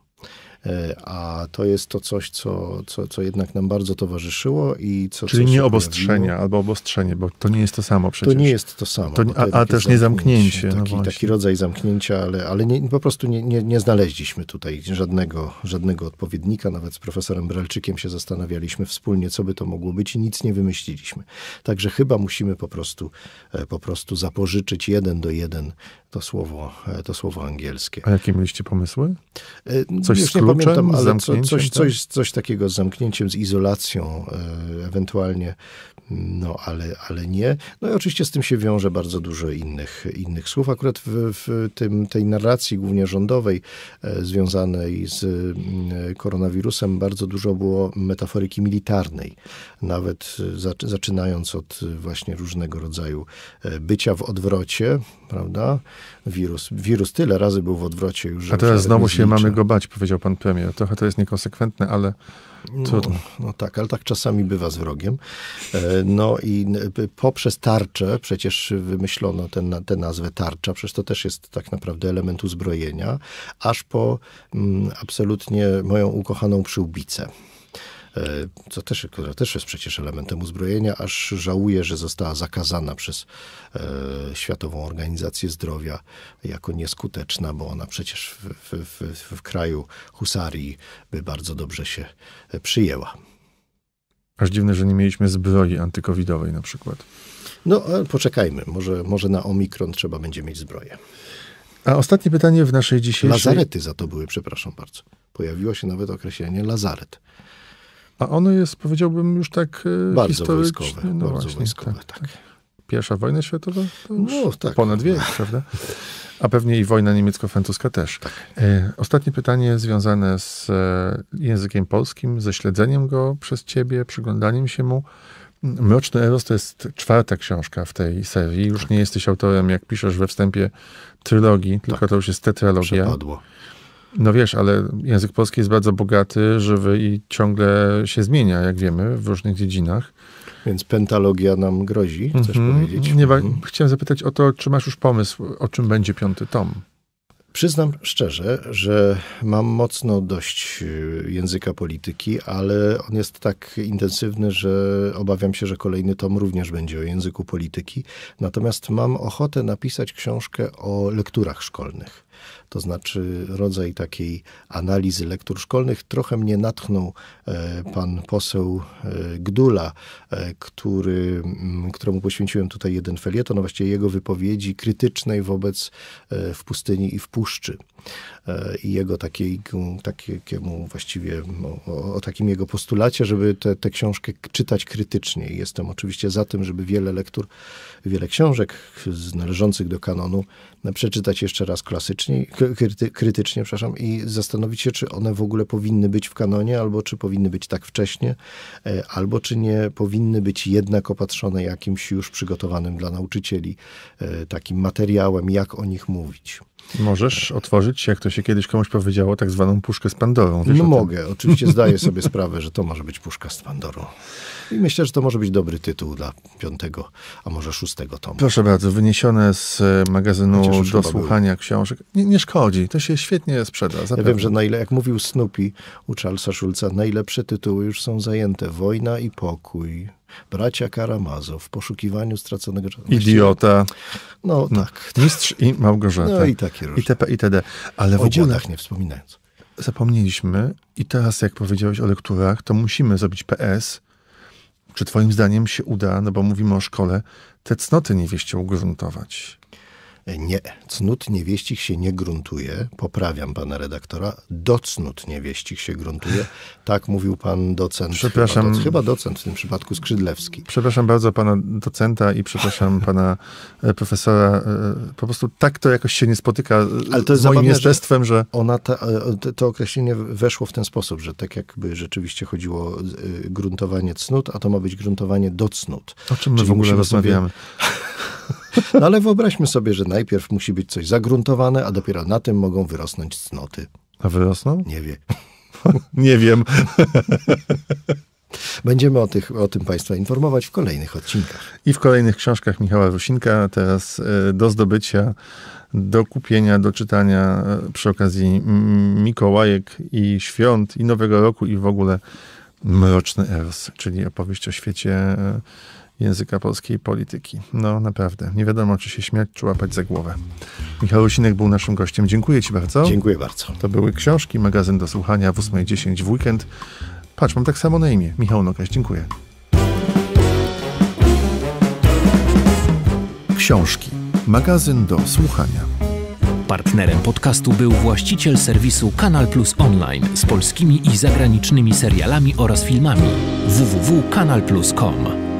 E, a to jest to coś, co, co, co jednak nam bardzo towarzyszyło i co. Czyli nie obostrzenia pojawiło. albo obostrzenie, bo to nie jest to samo przecież. To nie jest to samo. To, a, a też nie zamknięcie. No taki, no taki rodzaj zamknięcia, ale, ale nie, po prostu nie, nie, nie znaleźliśmy tutaj żadnego, żadnego odpowiednika. Nawet z profesorem Bralczykiem się zastanawialiśmy wspólnie, co by to mogło być i nic nie wymyśliliśmy. Także chyba musimy po prostu, e, po prostu zapożyczyć jeden do jeden to słowo, e, to słowo angielskie. A jakie mieliście pomysły? Coś z pamiętam, ale co, coś, tak? coś, coś takiego z zamknięciem, z izolacją, e, ewentualnie no, ale, ale nie. No i oczywiście z tym się wiąże bardzo dużo innych, innych słów. Akurat w, w tym, tej narracji, głównie rządowej, e, związanej z mm, e, koronawirusem, bardzo dużo było metaforyki militarnej. Nawet e, zaczynając od właśnie różnego rodzaju bycia w odwrocie, prawda? Wirus, wirus tyle razy był w odwrocie już. A teraz znowu się mamy go bać, powiedział pan premier. Trochę to jest niekonsekwentne, ale no, no tak, ale tak czasami bywa z wrogiem. E, no i poprzez tarczę, przecież wymyślono ten, tę nazwę tarcza, przecież to też jest tak naprawdę element uzbrojenia, aż po mm, absolutnie moją ukochaną przyłbicę. E, co też, która też jest przecież elementem uzbrojenia, aż żałuję, że została zakazana przez e, Światową Organizację Zdrowia jako nieskuteczna, bo ona przecież w, w, w, w kraju husarii by bardzo dobrze się e, przyjęła. Aż dziwne, że nie mieliśmy zbroi antykowidowej na przykład. No, poczekajmy. Może, może na omikron trzeba będzie mieć zbroję. A ostatnie pytanie w naszej dzisiejszej... Lazarety za to były, przepraszam bardzo. Pojawiło się nawet określenie lazaret. A ono jest, powiedziałbym, już tak e, bardzo historycznie. Wojskowe, no bardzo właśnie, wojskowe, tak. tak. tak. Pierwsza wojna światowa? no, tak. Ponad wiek, prawda? A pewnie i wojna niemiecko-francuska też. Tak. E, ostatnie pytanie związane z e, językiem polskim, ze śledzeniem go przez ciebie, przyglądaniem się mu. Mroczny Eros to jest czwarta książka w tej serii. Już tak. nie jesteś autorem, jak piszesz we wstępie, trylogii, tylko tak. to już jest tetralogia. Przepadło. No wiesz, ale język polski jest bardzo bogaty, żywy i ciągle się zmienia, jak wiemy, w różnych dziedzinach. Więc pentalogia nam grozi, chcesz mm -hmm. powiedzieć? Nie, mm -hmm. Chciałem zapytać o to, czy masz już pomysł, o czym będzie piąty tom? Przyznam szczerze, że mam mocno dość y, języka polityki, ale on jest tak intensywny, że obawiam się, że kolejny tom również będzie o języku polityki. Natomiast mam ochotę napisać książkę o lekturach szkolnych to znaczy rodzaj takiej analizy lektur szkolnych. Trochę mnie natchnął e, pan poseł e, Gdula, e, który, któremu poświęciłem tutaj jeden felieton, no właściwie jego wypowiedzi krytycznej wobec w pustyni i w puszczy. E, i jego takiej, takiemu właściwie o, o, takim jego postulacie, żeby tę te, te książkę czytać krytycznie. Jestem oczywiście za tym, żeby wiele lektur, wiele książek należących do kanonu przeczytać jeszcze raz klasycznie, kryty, krytycznie przepraszam, i zastanowić się, czy one w ogóle powinny być w kanonie, albo czy powinny być tak wcześnie, e, albo czy nie powinny być jednak opatrzone jakimś już przygotowanym dla nauczycieli e, takim materiałem, jak o nich mówić. Możesz otworzyć, jak to się kiedyś komuś powiedziało, tak zwaną puszkę z Pandorą. Wiesz no mogę, oczywiście zdaję sobie <laughs> sprawę, że to może być puszka z Pandorą. I myślę, że to może być dobry tytuł dla piątego, a może szóstego tomu. Proszę bardzo, wyniesione z e, magazynu do słuchania był. książek. Nie, nie, szkodzi, to się świetnie sprzeda. Zapewne. Ja wiem, że na ile, jak mówił Snoopy u Charlesa Schulza, najlepsze tytuły już są zajęte. Wojna i pokój, Bracia Karamazow w poszukiwaniu straconego czasu. Idiota. No, no tak. Mistrz i Małgorzata. No i takie różne. ITP, itd. Ale w o ogóle... nie wspominając. Zapomnieliśmy i teraz jak powiedziałeś o lekturach, to musimy zrobić PS. Czy twoim zdaniem się uda, no bo mówimy o szkole, te cnoty nie wieście ugruntować? Nie, cnót niewieścich się nie gruntuje. Poprawiam pana redaktora. Do cnót niewieścich się gruntuje. Tak mówił pan docent. Przepraszam. Chyba, doc, chyba docent w tym przypadku Skrzydlewski. Przepraszam bardzo pana docenta i przepraszam <laughs> pana e, profesora. E, po prostu tak to jakoś się nie spotyka e, Ale to jest z moim zabawne, że... Ona ta, to określenie weszło w ten sposób, że tak jakby rzeczywiście chodziło gruntowanie cnót, a to ma być gruntowanie do cnót. O czym my Czyli w ogóle rozmawiamy? Sobie... <laughs> No ale wyobraźmy sobie, że najpierw musi być coś zagruntowane, a dopiero na tym mogą wyrosnąć cnoty. A wyrosną? Nie wiem. <laughs> Nie wiem. <laughs> Będziemy o, tych, o tym Państwa informować w kolejnych odcinkach. I w kolejnych książkach Michała Rusinka. Teraz e, do zdobycia, do kupienia, do czytania e, przy okazji Mikołajek i świąt, i Nowego Roku, i w ogóle Mroczny Eros, czyli opowieść o świecie e, języka polskiej polityki. No naprawdę, nie wiadomo czy się śmiać, czy łapać za głowę. Michał Osinek był naszym gościem. Dziękuję Ci bardzo. Dziękuję bardzo. To były książki, magazyn do słuchania w 8.10 w weekend. Patrz, mam tak samo na imię. Michał Nokaś, dziękuję. Książki, magazyn do słuchania. Partnerem podcastu był właściciel serwisu Kanal Plus Online z polskimi i zagranicznymi serialami oraz filmami www.kanalplus.com.